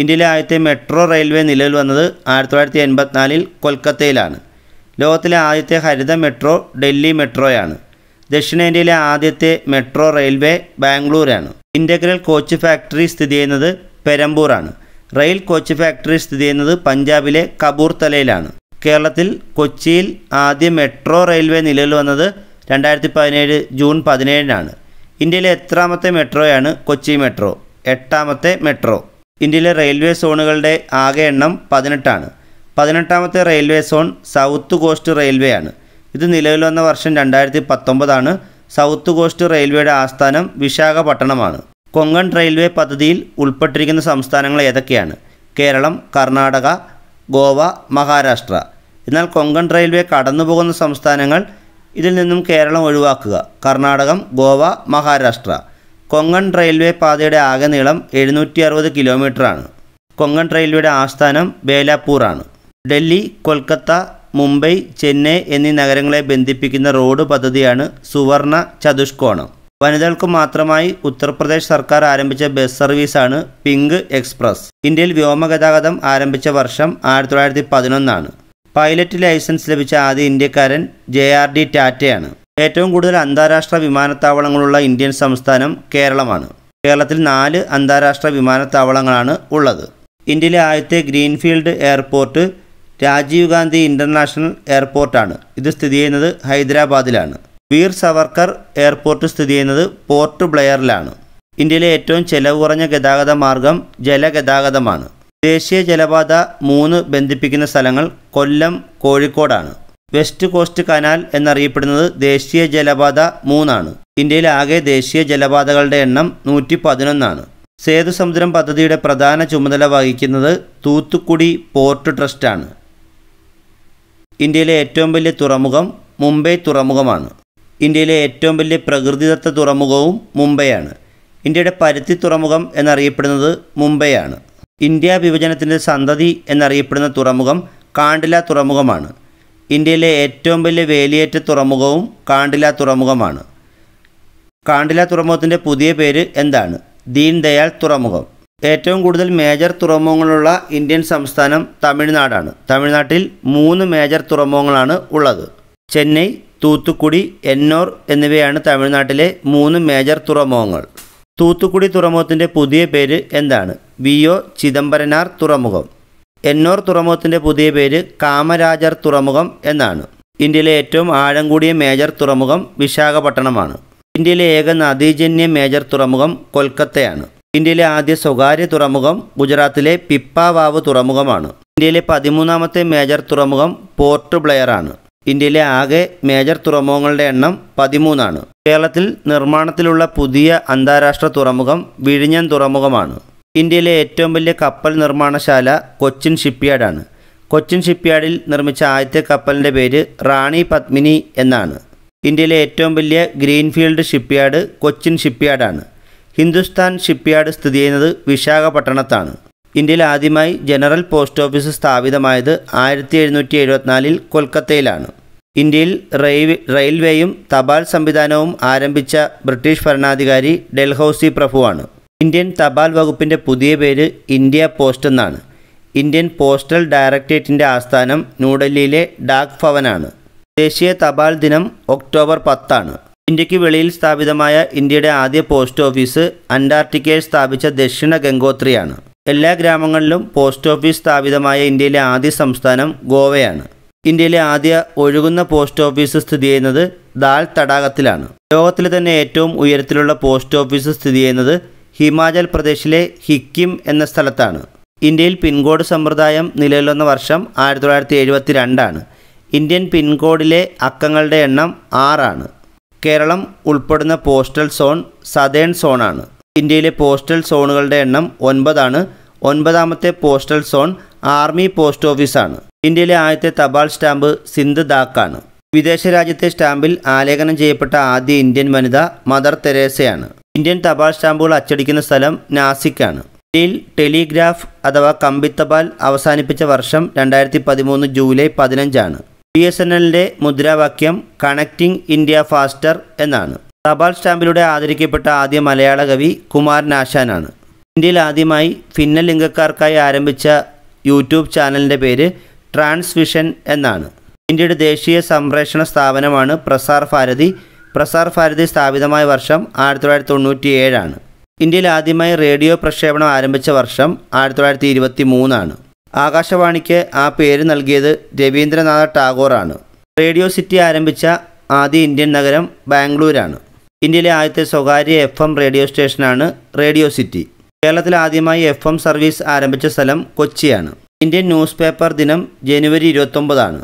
ഇന്ത്യയിലെ ആദ്യത്തെ മെട്രോ റെയിൽവേ നിലവിൽ വന്നത് ആയിരത്തി തൊള്ളായിരത്തി എൺപത്തിനാലിൽ കൊൽക്കത്തയിലാണ് ലോകത്തിലെ ആദ്യത്തെ ഹരിത മെട്രോ ഡൽഹി മെട്രോയാണ് ദക്ഷിണേന്ത്യയിലെ ആദ്യത്തെ മെട്രോ റെയിൽവേ ബാംഗ്ലൂരാണ് ഇൻ്റഗ്രൽ കോച്ച് ഫാക്ടറി സ്ഥിതി ചെയ്യുന്നത് പെരമ്പൂറാണ് റെയിൽ കോച്ച് ഫാക്ടറി സ്ഥിതി ചെയ്യുന്നത് പഞ്ചാബിലെ കപൂർത്തലയിലാണ് കേരളത്തിൽ കൊച്ചിയിൽ ആദ്യ മെട്രോ റെയിൽവേ നിലവിൽ വന്നത് രണ്ടായിരത്തി പതിനേഴ് ജൂൺ പതിനേഴിനാണ് ഇന്ത്യയിലെ എത്രാമത്തെ മെട്രോയാണ് കൊച്ചി മെട്രോ എട്ടാമത്തെ മെട്രോ ഇന്ത്യയിലെ റെയിൽവേ സോണുകളുടെ ആകെ എണ്ണം പതിനെട്ടാണ് പതിനെട്ടാമത്തെ railway zone south coast railway ആണ് ഇത് നിലവിൽ വന്ന വർഷം രണ്ടായിരത്തി പത്തൊമ്പതാണ് സൗത്ത് കോസ്റ്റ് റെയിൽവേയുടെ ആസ്ഥാനം വിശാഖപട്ടണമാണ് കൊങ്കൺ റെയിൽവേ പദ്ധതിയിൽ ഉൾപ്പെട്ടിരിക്കുന്ന സംസ്ഥാനങ്ങൾ ഏതൊക്കെയാണ് കേരളം കർണാടക ഗോവ മഹാരാഷ്ട്ര എന്നാൽ കൊങ്കൺ റെയിൽവേ കടന്നുപോകുന്ന സംസ്ഥാനങ്ങൾ ഇതിൽ നിന്നും കേരളം ഒഴിവാക്കുക കർണാടകം ഗോവ മഹാരാഷ്ട്ര കൊങ്കൺ റെയിൽവേ പാതയുടെ ആകെ നീളം എഴുന്നൂറ്റി അറുപത് കിലോമീറ്ററാണ് കൊങ്കൺ റെയിൽവേയുടെ ആസ്ഥാനം ബേലാപ്പൂറാണ് ഡൽഹി കൊൽക്കത്ത മുംബൈ ചെന്നൈ എന്നീ നഗരങ്ങളെ ബന്ധിപ്പിക്കുന്ന റോഡ് പദ്ധതിയാണ് സുവർണ ചതുഷ്കോണം വനിതകൾക്ക് മാത്രമായി ഉത്തർപ്രദേശ് സർക്കാർ ആരംഭിച്ച ബസ് സർവീസാണ് പിങ്ക് എക്സ്പ്രസ് ഇന്ത്യയിൽ വ്യോമഗതാഗതം ആരംഭിച്ച വർഷം ആയിരത്തി തൊള്ളായിരത്തി പതിനൊന്നാണ് പൈലറ്റ് ലൈസൻസ് ലഭിച്ച ആദ്യ ഇന്ത്യക്കാരൻ ജെ ആർ ഡി ടാറ്റയാണ് ഏറ്റവും കൂടുതൽ അന്താരാഷ്ട്ര വിമാനത്താവളങ്ങളുള്ള ഇന്ത്യൻ സംസ്ഥാനം കേരളമാണ് കേരളത്തിൽ നാല് അന്താരാഷ്ട്ര വിമാനത്താവളങ്ങളാണ് ഉള്ളത് ഇന്ത്യയിലെ ആദ്യത്തെ greenfield airport Rajiv Gandhi international എയർപോർട്ടാണ് ഇത് സ്ഥിതി ചെയ്യുന്നത് ഹൈദരാബാദിലാണ് വീർ സവർക്കർ എയർപോർട്ട് സ്ഥിതി ചെയ്യുന്നത് പോർട്ട് ബ്ലെയറിലാണ് ഇന്ത്യയിലെ ഏറ്റവും ചെലവ് കുറഞ്ഞ ഗതാഗത മാർഗം ജലഗതാഗതമാണ് ദേശീയ ജലപാത മൂന്ന് ബന്ധിപ്പിക്കുന്ന സ്ഥലങ്ങൾ കൊല്ലം കോഴിക്കോടാണ് വെസ്റ്റ് കോസ്റ്റ് കനാൽ എന്നറിയപ്പെടുന്നത് ദേശീയ ജലപാത മൂന്നാണ് ഇന്ത്യയിലെ ആകെ ദേശീയ ജലപാതകളുടെ എണ്ണം നൂറ്റി പതിനൊന്നാണ് സേതുസമുദ്രം പദ്ധതിയുടെ പ്രധാന ചുമതല വഹിക്കുന്നത് തൂത്തുക്കുടി പോർട്ട് ട്രസ്റ്റാണ് ഇന്ത്യയിലെ ഏറ്റവും വലിയ തുറമുഖം മുംബൈ തുറമുഖമാണ് ഇന്ത്യയിലെ ഏറ്റവും വലിയ പ്രകൃതിദത്ത തുറമുഖവും മുംബൈയാണ് ഇന്ത്യയുടെ പരുത്തി തുറമുഖം എന്നറിയപ്പെടുന്നത് മുംബൈയാണ് ഇന്ത്യ വിഭജനത്തിൻ്റെ സന്തതി എന്നറിയപ്പെടുന്ന തുറമുഖം കാണ്ടില തുറമുഖമാണ് ഇന്ത്യയിലെ ഏറ്റവും വലിയ വേലിയേറ്റ തുറമുഖവും കാണ്ടില തുറമുഖമാണ് കാണ്ടില തുറമുഖത്തിൻ്റെ പുതിയ പേര് എന്താണ് ദീൻ ദയാൽ തുറമുഖം ഏറ്റവും കൂടുതൽ മേജർ തുറമുഖങ്ങളുള്ള ഇന്ത്യൻ സംസ്ഥാനം തമിഴ്നാടാണ് തമിഴ്നാട്ടിൽ മൂന്ന് മേജർ തുറമുഖങ്ങളാണ് ഉള്ളത് ചെന്നൈ തൂത്തുക്കുടി എന്നോർ എന്നിവയാണ് തമിഴ്നാട്ടിലെ മൂന്ന് മേജർ തുറമുഖങ്ങൾ തൂത്തുക്കുടി തുറമുഖത്തിൻ്റെ പുതിയ പേര് എന്താണ് വി ഒ ചിദംബരനാർ തുറമുഖം എന്നോർ തുറമുഖത്തിൻ്റെ പുതിയ പേര് കാമരാജർ തുറമുഖം എന്നാണ് ഇന്ത്യയിലെ ഏറ്റവും ആഴം കൂടിയ മേജർ തുറമുഖം വിശാഖപട്ടണമാണ് ഇന്ത്യയിലെ ഏക നദീജന്യ മേജർ തുറമുഖം കൊൽക്കത്തയാണ് ഇന്ത്യയിലെ ആദ്യ സ്വകാര്യ തുറമുഖം ഗുജറാത്തിലെ പിപ്പാവാവ് തുറമുഖമാണ് ഇന്ത്യയിലെ പതിമൂന്നാമത്തെ മേജർ തുറമുഖം പോർട്ട് ബ്ലെയറാണ് ഇന്ത്യയിലെ ആകെ മേജർ തുറമുഖങ്ങളുടെ എണ്ണം പതിമൂന്നാണ് കേരളത്തിൽ നിർമ്മാണത്തിലുള്ള പുതിയ അന്താരാഷ്ട്ര തുറമുഖം വിഴിഞ്ഞം തുറമുഖമാണ് ഇന്ത്യയിലെ ഏറ്റവും വലിയ കപ്പൽ നിർമ്മാണശാല കൊച്ചിൻ ഷിപ്പ്യാർഡാണ് കൊച്ചിൻ ഷിപ്പ്യാർഡിൽ നിർമ്മിച്ച ആദ്യത്തെ കപ്പലിൻ്റെ പേര് റാണി പത്മിനി എന്നാണ് ഇന്ത്യയിലെ ഏറ്റവും വലിയ ഗ്രീൻഫീൽഡ് ഷിപ്പ്യാർഡ് കൊച്ചിൻ ഷിപ്പ്യാർഡാണ് ഹിന്ദുസ്ഥാൻ ഷിപ്പ്യാർഡ് സ്ഥിതി ചെയ്യുന്നത് വിശാഖപട്ടണത്താണ് ഇന്ത്യയിൽ ആദ്യമായി ജനറൽ പോസ്റ്റ് ഓഫീസ് സ്ഥാപിതമായത് ആയിരത്തി എഴുന്നൂറ്റി എഴുപത്തിനാലിൽ കൊൽക്കത്തയിലാണ് ഇന്ത്യയിൽ റെയിൽവേയും തപാൽ സംവിധാനവും ആരംഭിച്ച ബ്രിട്ടീഷ് ഭരണാധികാരി ഡൽഹൌസി പ്രഭുവാണ് ഇന്ത്യൻ തപാൽ വകുപ്പിൻ്റെ പുതിയ പേര് ഇന്ത്യ പോസ്റ്റ് എന്നാണ് ഇന്ത്യൻ പോസ്റ്റൽ ഡയറക്ടറേറ്റിൻ്റെ ആസ്ഥാനം ന്യൂഡൽഹിയിലെ ഡാക് ഭവനാണ് ദേശീയ തപാൽ ദിനം ഒക്ടോബർ പത്താണ് ഇന്ത്യക്ക് വെളിയിൽ സ്ഥാപിതമായ ഇന്ത്യയുടെ ആദ്യ പോസ്റ്റ് ഓഫീസ് അന്റാർട്ടിക്കയിൽ സ്ഥാപിച്ച ദക്ഷിണ ഗംഗോത്രിയാണ് എല്ലാ ഗ്രാമങ്ങളിലും പോസ്റ്റ് ഓഫീസ് സ്ഥാപിതമായ ഇന്ത്യയിലെ ആദ്യ സംസ്ഥാനം ഗോവയാണ് ഇന്ത്യയിലെ ആദ്യ ഒഴുകുന്ന പോസ്റ്റ് ഓഫീസ് സ്ഥിതി ചെയ്യുന്നത് ദാൽ തടാകത്തിലാണ് ലോകത്തിലെ തന്നെ ഏറ്റവും ഉയരത്തിലുള്ള പോസ്റ്റ് ഓഫീസ് സ്ഥിതി ചെയ്യുന്നത് ഹിമാചൽ പ്രദേശിലെ ഹിക്കിം എന്ന സ്ഥലത്താണ് ഇന്ത്യയിൽ പിൻകോഡ് സമ്പ്രദായം നിലവിലുന്ന വർഷം ആയിരത്തി തൊള്ളായിരത്തി എഴുപത്തി രണ്ടാണ് ഇന്ത്യൻ പിൻകോഡിലെ അക്കങ്ങളുടെ എണ്ണം ആറാണ് കേരളം ഉൾപ്പെടുന്ന പോസ്റ്റൽ സോൺ സതേൺ സോണാണ് ഇന്ത്യയിലെ പോസ്റ്റൽ സോണുകളുടെ എണ്ണം ഒൻപതാണ് ഒൻപതാമത്തെ പോസ്റ്റൽ സോൺ ആർമി പോസ്റ്റ് ഓഫീസാണ് ഇന്ത്യയിലെ ആദ്യത്തെ തപാൽ സ്റ്റാമ്പ് സിന്ധ് ദാക്കാണ് വിദേശ രാജ്യത്തെ സ്റ്റാമ്പിൽ ആലേഖനം ചെയ്യപ്പെട്ട ആദ്യ ഇന്ത്യൻ വനിത മദർ തെരേസയാണ് ഇന്ത്യൻ തപാൽ സ്റ്റാമ്പുകൾ അച്ചടിക്കുന്ന സ്ഥലം നാസിക്കാണ് ഇന്ത്യയിൽ ടെലിഗ്രാഫ് അഥവാ കമ്പിത്തപാൽ അവസാനിപ്പിച്ച വർഷം രണ്ടായിരത്തി പതിമൂന്ന് ജൂലൈ പതിനഞ്ചാണ് ബി എസ് എൻ എല്ലിൻ്റെ മുദ്രാവാക്യം കണക്റ്റിംഗ് ഇന്ത്യ ഫാസ്റ്റർ എന്നാണ് തപാൽ സ്റ്റാമ്പിലൂടെ ആദരിക്കപ്പെട്ട ആദ്യ മലയാള കവി കുമാർ നാശാനാണ് ഇന്ത്യയിൽ ആദ്യമായി ഭിന്നലിംഗക്കാർക്കായി ആരംഭിച്ച യൂട്യൂബ് ചാനലിൻ്റെ പേര് ട്രാൻസ്വിഷൻ എന്നാണ് ഇന്ത്യയുടെ ദേശീയ സംപ്രേഷണ സ്ഥാപനമാണ് പ്രസാർ ഭാരതി പ്രസാർ ഭാരതി സ്ഥാപിതമായ വർഷം ആയിരത്തി തൊള്ളായിരത്തി തൊണ്ണൂറ്റി ഏഴാണ് ഇന്ത്യയിൽ ആദ്യമായി റേഡിയോ പ്രക്ഷേപണം ആരംഭിച്ച വർഷം ആയിരത്തി തൊള്ളായിരത്തി ഇരുപത്തി മൂന്നാണ് ആകാശവാണിക്ക് ആ പേര് നൽകിയത് രവീന്ദ്രനാഥ ടാഗോറാണ് റേഡിയോ സിറ്റി ആരംഭിച്ച ആദ്യ ഇന്ത്യൻ നഗരം ബാംഗ്ലൂരാണ് ഇന്ത്യയിലെ ആദ്യത്തെ സ്വകാര്യ എഫ് എം റേഡിയോ സ്റ്റേഷനാണ് റേഡിയോ സിറ്റി കേരളത്തിൽ ആദ്യമായി എഫ് എം സർവീസ് ആരംഭിച്ച സ്ഥലം കൊച്ചിയാണ് ഇന്ത്യൻ ന്യൂസ് പേപ്പർ ദിനം ജനുവരി ഇരുപത്തൊമ്പതാണ്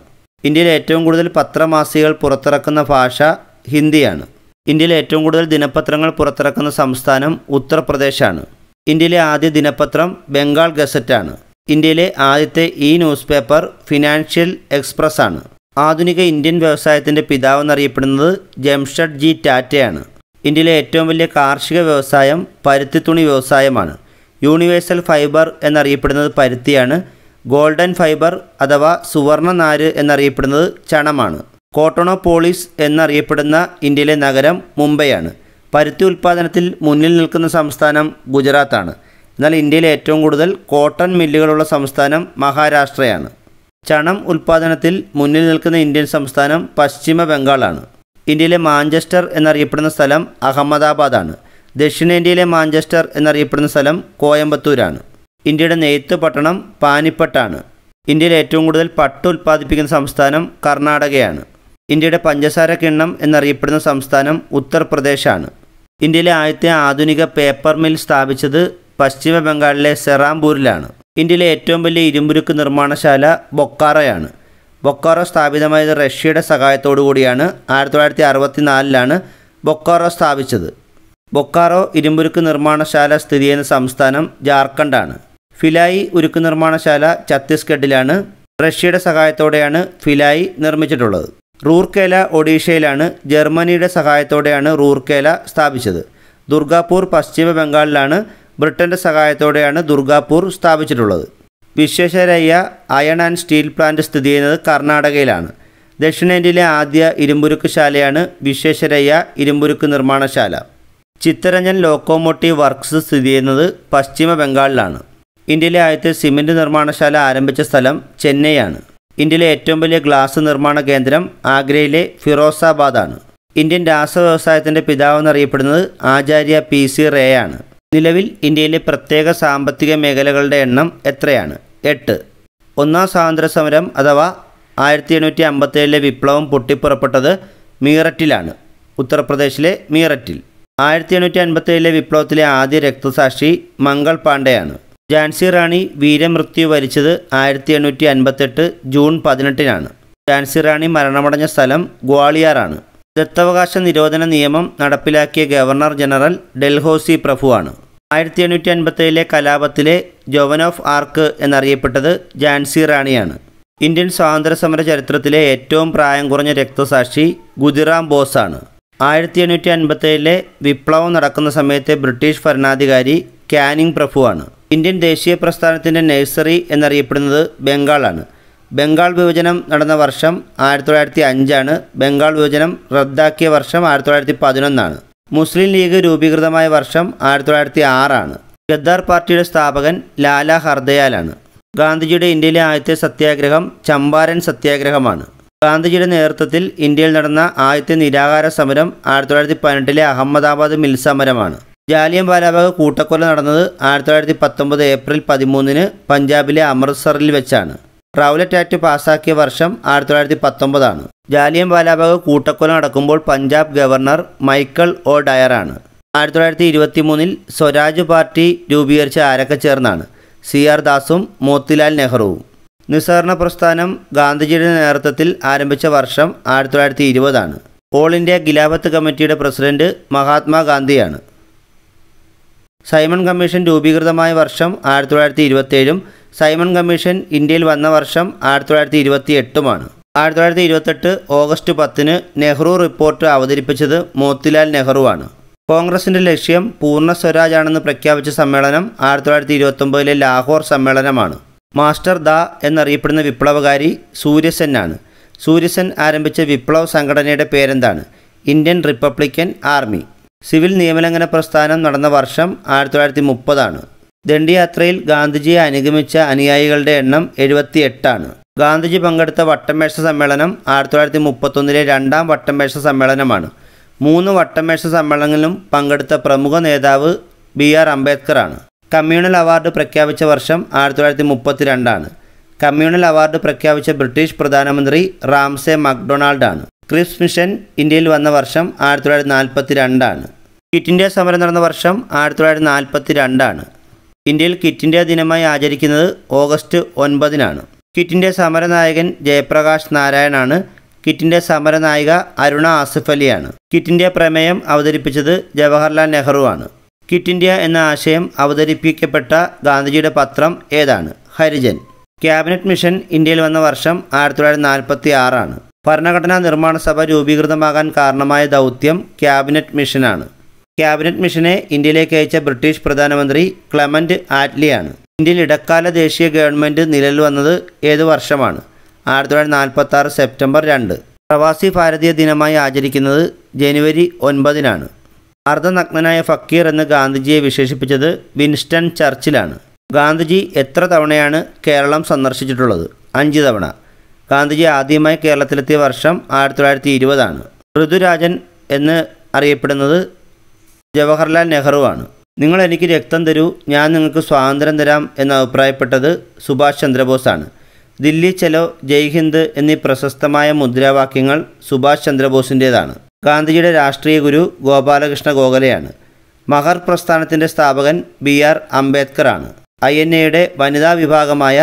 ഇന്ത്യയിൽ ഏറ്റവും കൂടുതൽ പത്രമാസികൾ പുറത്തിറക്കുന്ന ഭാഷ ഹിന്ദിയാണ് ഇന്ത്യയിൽ ഏറ്റവും കൂടുതൽ ദിനപത്രങ്ങൾ പുറത്തിറക്കുന്ന സംസ്ഥാനം ഉത്തർപ്രദേശാണ് ഇന്ത്യയിലെ ആദ്യ ദിനപത്രം ബംഗാൾ ഗസറ്റാണ് ഇന്ത്യയിലെ ആദ്യത്തെ e news paper financial express ആണ് ആധുനിക ഇന്ത്യൻ വ്യവസായത്തിൻ്റെ എന്നറിയപ്പെടുന്നത് ജംഷഡ് ജി ടാറ്റയാണ് ഇന്ത്യയിലെ ഏറ്റവും വലിയ കാർഷിക വ്യവസായം പരുത്തിത്തുണി വ്യവസായമാണ് യൂണിവേഴ്സൽ ഫൈബർ എന്നറിയപ്പെടുന്നത് പരുത്തിയാണ് ഗോൾഡൻ ഫൈബർ അഥവാ സുവർണ നാര് എന്നറിയപ്പെടുന്നത് ചണമാണ് കോട്ടണോപോളിസ് എന്നറിയപ്പെടുന്ന ഇന്ത്യയിലെ നഗരം മുംബൈയാണ് പരുത്തി ഉൽപ്പാദനത്തിൽ മുന്നിൽ നിൽക്കുന്ന സംസ്ഥാനം ഗുജറാത്താണ് എന്നാൽ ഇന്ത്യയിലെ ഏറ്റവും കൂടുതൽ കോട്ടൺ മില്ലുകളുള്ള സംസ്ഥാനം മഹാരാഷ്ട്രയാണ് ചണം ഉൽപ്പാദനത്തിൽ മുന്നിൽ നിൽക്കുന്ന ഇന്ത്യൻ സംസ്ഥാനം പശ്ചിമ ബംഗാളാണ് ഇന്ത്യയിലെ മാഞ്ചസ്റ്റർ എന്നറിയപ്പെടുന്ന സ്ഥലം അഹമ്മദാബാദാണ് ദക്ഷിണേന്ത്യയിലെ മാഞ്ചസ്റ്റർ എന്നറിയപ്പെടുന്ന സ്ഥലം കോയമ്പത്തൂരാണ് ഇന്ത്യയുടെ നെയ്ത്ത് പട്ടണം പാനിപ്പട്ടാണ് ഇന്ത്യയിൽ ഏറ്റവും കൂടുതൽ പട്ട് ഉൽപ്പാദിപ്പിക്കുന്ന സംസ്ഥാനം കർണാടകയാണ് ഇന്ത്യയുടെ പഞ്ചസാര കിണ്ണം എന്നറിയപ്പെടുന്ന സംസ്ഥാനം ഉത്തർപ്രദേശാണ് ഇന്ത്യയിലെ ആദ്യത്തെ ആധുനിക പേപ്പർ മിൽ സ്ഥാപിച്ചത് പശ്ചിമ ബംഗാളിലെ സെറാംപൂരിലാണ് ഇന്ത്യയിലെ ഏറ്റവും വലിയ ഇരുമ്പുരുക്ക് നിർമ്മാണശാല ബൊക്കാറയാണ് ബൊക്കാറോ സ്ഥാപിതമായത് റഷ്യയുടെ സഹായത്തോടു കൂടിയാണ് ആയിരത്തി തൊള്ളായിരത്തി അറുപത്തിനാലിലാണ് ബൊക്കാറോ സ്ഥാപിച്ചത് ബൊക്കാറോ ഇരുമ്പുരുക്ക് നിർമ്മാണശാല സ്ഥിതി ചെയ്യുന്ന സംസ്ഥാനം ജാർഖണ്ഡാണ് ഫിലായി ഉരുക്ക് നിർമ്മാണശാല ഛത്തീസ്ഗഡിലാണ് റഷ്യയുടെ സഹായത്തോടെയാണ് ഫിലായി നിർമ്മിച്ചിട്ടുള്ളത് റൂർക്കേല ഒഡീഷയിലാണ് ജർമ്മനിയുടെ സഹായത്തോടെയാണ് റൂർക്കേല സ്ഥാപിച്ചത് ദുർഗാപൂർ പശ്ചിമ ബംഗാളിലാണ് ബ്രിട്ടൻ്റെ സഹായത്തോടെയാണ് ദുർഗാപൂർ സ്ഥാപിച്ചിട്ടുള്ളത് Visvesvaraya iron and steel plant സ്ഥിതി ചെയ്യുന്നത് കർണാടകയിലാണ് ദക്ഷിണേന്ത്യയിലെ ആദ്യ ഇരുമ്പുരുക്ക് ശാലയാണ് വിശ്വേശ്വരയ്യ ഇരുമ്പുരുക്ക് നിർമ്മാണശാല ചിത്തരഞ്ജൻ ലോക്കോമോട്ടീവ് വർക്ക്സ് സ്ഥിതി ചെയ്യുന്നത് പശ്ചിമ ബംഗാളിലാണ് ഇന്ത്യയിലെ ആദ്യത്തെ സിമൻറ്റ് നിർമ്മാണശാല ആരംഭിച്ച സ്ഥലം ചെന്നൈയാണ് ഇന്ത്യയിലെ ഏറ്റവും വലിയ ഗ്ലാസ് നിർമ്മാണ കേന്ദ്രം ആഗ്രയിലെ ഫിറോസാബാദാണ് ഇന്ത്യൻ രാസവ്യവസായത്തിൻ്റെ പിതാവെന്നറിയപ്പെടുന്നത് ആചാര്യ പി സി റേ ആണ് നിലവിൽ ഇന്ത്യയിലെ പ്രത്യേക സാമ്പത്തിക മേഖലകളുടെ എണ്ണം എത്രയാണ് എട്ട് ഒന്നാം സ്വാതന്ത്ര്യ സമരം അഥവാ ആയിരത്തി എണ്ണൂറ്റി അമ്പത്തേഴിലെ വിപ്ലവം പൊട്ടിപ്പുറപ്പെട്ടത് മീററ്റിലാണ് ഉത്തർപ്രദേശിലെ മീററ്റിൽ ആയിരത്തി എണ്ണൂറ്റി അൻപത്തേഴിലെ വിപ്ലവത്തിലെ ആദ്യ രക്തസാക്ഷി മംഗൾ പാണ്ഡെയാണ് ഝാൻസി റാണി വീരമൃത്യു വരിച്ചത് ആയിരത്തി എണ്ണൂറ്റി അൻപത്തെട്ട് ജൂൺ പതിനെട്ടിനാണ് ഝാൻസി റാണി മരണമടഞ്ഞ സ്ഥലം ഗ്വാളിയാറാണ് ദത്തവകാശ നിരോധന നിയമം നടപ്പിലാക്കിയ ഗവർണർ ജനറൽ ഡെൽഹോസി പ്രഭുവാണ് ആയിരത്തി എണ്ണൂറ്റി അൻപത്തേഴിലെ കലാപത്തിലെ ജോവൻ ഓഫ് ആർക്ക് എന്നറിയപ്പെട്ടത് ഝാൻസി റാണിയാണ് ഇന്ത്യൻ സ്വാതന്ത്ര്യ സമര ചരിത്രത്തിലെ ഏറ്റവും പ്രായം കുറഞ്ഞ രക്തസാക്ഷി ഗുജറാം ബോസാണ് ആയിരത്തി എണ്ണൂറ്റി അൻപത്തേഴിലെ വിപ്ലവം നടക്കുന്ന സമയത്തെ ബ്രിട്ടീഷ് ഭരണാധികാരി കാനിങ് പ്രഭുവാണ് ഇന്ത്യൻ ദേശീയ പ്രസ്ഥാനത്തിൻ്റെ നഴ്സറി എന്നറിയപ്പെടുന്നത് ബംഗാളാണ് ബംഗാൾ വിഭജനം നടന്ന വർഷം ആയിരത്തി തൊള്ളായിരത്തി അഞ്ചാണ് ബംഗാൾ വിഭജനം റദ്ദാക്കിയ വർഷം ആയിരത്തി തൊള്ളായിരത്തി പതിനൊന്നാണ് മുസ്ലിം ലീഗ് രൂപീകൃതമായ വർഷം ആയിരത്തി തൊള്ളായിരത്തി ആറാണ് ഗദ്ദാർ പാർട്ടിയുടെ സ്ഥാപകൻ ലാല ഹർദയാലാണ് ഗാന്ധിജിയുടെ ഇന്ത്യയിലെ ആദ്യത്തെ സത്യാഗ്രഹം ചമ്പാരൻ സത്യാഗ്രഹമാണ് ഗാന്ധിജിയുടെ നേതൃത്വത്തിൽ ഇന്ത്യയിൽ നടന്ന ആദ്യത്തെ നിരാഹാര സമരം ആയിരത്തി തൊള്ളായിരത്തി പതിനെട്ടിലെ അഹമ്മദാബാദ് മിൽ സമരമാണ് ജാലിയൻ വാലാബാഗ് കൂട്ടക്കൊല നടന്നത് ആയിരത്തി തൊള്ളായിരത്തി പത്തൊമ്പത് ഏപ്രിൽ പതിമൂന്നിന് പഞ്ചാബിലെ അമൃത്സറിൽ വെച്ചാണ് റൗലറ്റ് ആക്ട് പാസാക്കിയ വർഷം ആയിരത്തി തൊള്ളായിരത്തി പത്തൊമ്പതാണ് ജാലിയൻ വാലാബാഗ് കൂട്ടക്കൊല നടക്കുമ്പോൾ പഞ്ചാബ് ഗവർണർ മൈക്കിൾ ഒ ഡയറാണ് ആയിരത്തി തൊള്ളായിരത്തി ഇരുപത്തി മൂന്നിൽ സ്വരാജ് പാർട്ടി രൂപീകരിച്ച ആരൊക്കെ ചേർന്നാണ് സി ആർ ദാസും മോത്തിലാൽ നെഹ്റുവും നിസ്സഹരണ പ്രസ്ഥാനം ഗാന്ധിജിയുടെ നേതൃത്വത്തിൽ ആരംഭിച്ച വർഷം ആയിരത്തി തൊള്ളായിരത്തി ഇരുപതാണ് ഓൾ ഇന്ത്യ ഗിലാബത്ത് കമ്മിറ്റിയുടെ പ്രസിഡന്റ് മഹാത്മാഗാന്ധിയാണ് സൈമൺ കമ്മീഷൻ രൂപീകൃതമായ വർഷം ആയിരത്തി തൊള്ളായിരത്തി ഇരുപത്തേഴും സൈമൺ കമ്മീഷൻ ഇന്ത്യയിൽ വന്ന വർഷം ആയിരത്തി തൊള്ളായിരത്തി ഇരുപത്തി എട്ടുമാണ് ആയിരത്തി തൊള്ളായിരത്തി ഇരുപത്തെട്ട് ഓഗസ്റ്റ് പത്തിന് നെഹ്റു റിപ്പോർട്ട് അവതരിപ്പിച്ചത് മോത്തിലാൽ നെഹ്റുവാണ് കോൺഗ്രസിൻ്റെ ലക്ഷ്യം പൂർണ്ണ സ്വരാജാണെന്ന് പ്രഖ്യാപിച്ച സമ്മേളനം ആയിരത്തി തൊള്ളായിരത്തി ഇരുപത്തൊമ്പതിലെ ലാഹോർ സമ്മേളനമാണ് മാസ്റ്റർ ദ എന്നറിയപ്പെടുന്ന വിപ്ലവകാരി സൂര്യസെന്നാണ് സൂര്യസെൻ ആരംഭിച്ച വിപ്ലവ സംഘടനയുടെ പേരെന്താണ് ഇന്ത്യൻ റിപ്പബ്ലിക്കൻ ആർമി സിവിൽ നിയമലംഘന പ്രസ്ഥാനം നടന്ന വർഷം ആയിരത്തി തൊള്ളായിരത്തി മുപ്പതാണ് ദണ്ഡിയാത്രയിൽ ഗാന്ധിജിയെ അനുഗമിച്ച അനുയായികളുടെ എണ്ണം എഴുപത്തി എട്ടാണ് ഗാന്ധിജി പങ്കെടുത്ത വട്ടമേശ സമ്മേളനം ആയിരത്തി തൊള്ളായിരത്തി മുപ്പത്തൊന്നിലെ രണ്ടാം വട്ടമേശ സമ്മേളനമാണ് മൂന്ന് വട്ടമേശ സമ്മേളനങ്ങളിലും പങ്കെടുത്ത പ്രമുഖ നേതാവ് ബി ആർ അംബേദ്കറാണ് കമ്മ്യൂണൽ അവാർഡ് പ്രഖ്യാപിച്ച വർഷം ആയിരത്തി തൊള്ളായിരത്തി മുപ്പത്തിരണ്ടാണ് കമ്മ്യൂണൽ അവാർഡ് പ്രഖ്യാപിച്ച ബ്രിട്ടീഷ് പ്രധാനമന്ത്രി റാംസെ മക്ഡൊണാൾഡാണ് ക്രിപ്സ് മിഷൻ ഇന്ത്യയിൽ വന്ന വർഷം ആയിരത്തി തൊള്ളായിരത്തി നാൽപ്പത്തി രണ്ടാണ് കിറ്റ് ഇന്ത്യ സമരം നടന്ന വർഷം ആയിരത്തി തൊള്ളായിരത്തി നാൽപ്പത്തി രണ്ടാണ് ഇന്ത്യയിൽ കിറ്റ് ഇന്ത്യ ദിനമായി ആചരിക്കുന്നത് ഓഗസ്റ്റ് ഒൻപതിനാണ് കിറ്റ് ഇന്ത്യ സമരനായകൻ ജയപ്രകാശ് നാരായണാണ് ക്വിറ്റ് ഇന്ത്യ സമരനായിക അരുണ ആസിഫ് അലിയാണ് ക്വിറ്റ് ഇന്ത്യ പ്രമേയം അവതരിപ്പിച്ചത് ജവഹർലാൽ നെഹ്റുവാണ് കിറ്റ് ഇന്ത്യ എന്ന ആശയം അവതരിപ്പിക്കപ്പെട്ട ഗാന്ധിജിയുടെ പത്രം ഏതാണ് ഹരിജൻ ക്യാബിനറ്റ് മിഷൻ ഇന്ത്യയിൽ വന്ന വർഷം ആയിരത്തി തൊള്ളായിരത്തി നാൽപ്പത്തി ആറാണ് ഭരണഘടനാ നിർമ്മാണ സഭ രൂപീകൃതമാകാൻ കാരണമായ ദൗത്യം ക്യാബിനറ്റ് മിഷനാണ് ക്യാബിനറ്റ് മിഷനെ ഇന്ത്യയിലേക്ക് അയച്ച ബ്രിട്ടീഷ് പ്രധാനമന്ത്രി ക്ലമൻറ്റ് ആറ്റ്ലിയാണ് ഇന്ത്യയിൽ ഇടക്കാല ദേശീയ ഗവൺമെൻറ് നിലവിൽ വന്നത് ഏത് വർഷമാണ് ആയിരത്തി തൊള്ളായിരത്തി നാൽപ്പത്തി ആറ് സെപ്റ്റംബർ രണ്ട് പ്രവാസി ഭാരതീയ ദിനമായി ആചരിക്കുന്നത് ജനുവരി ഒൻപതിനാണ് അർദ്ധനഗ്നനായ ഫക്കീർ എന്ന് ഗാന്ധിജിയെ വിശേഷിപ്പിച്ചത് വിൻസ്റ്റൺ ചർച്ചിലാണ് ഗാന്ധിജി എത്ര തവണയാണ് കേരളം സന്ദർശിച്ചിട്ടുള്ളത് അഞ്ച് തവണ ഗാന്ധിജി ആദ്യമായി കേരളത്തിലെത്തിയ വർഷം ആയിരത്തി തൊള്ളായിരത്തി ഇരുപതാണ് ഋതുരാജൻ എന്ന് അറിയപ്പെടുന്നത് ജവഹർലാൽ നെഹ്റുവാണ് നിങ്ങൾ എനിക്ക് രക്തം തരൂ ഞാൻ നിങ്ങൾക്ക് സ്വാതന്ത്ര്യം തരാം എന്ന് അഭിപ്രായപ്പെട്ടത് സുഭാഷ് ചന്ദ്രബോസാണ് ദില്ലി ചലോ ജയ് ഹിന്ദ് എന്നീ പ്രശസ്തമായ മുദ്രാവാക്യങ്ങൾ സുഭാഷ് ചന്ദ്രബോസിൻ്റേതാണ് ഗാന്ധിജിയുടെ രാഷ്ട്രീയ ഗുരു ഗോപാലകൃഷ്ണ ഗോഖലെയാണ് മഹർ പ്രസ്ഥാനത്തിൻ്റെ സ്ഥാപകൻ ബി ആർ അംബേദ്കറാണ് ഐ എൻ എയുടെ വനിതാ വിഭാഗമായ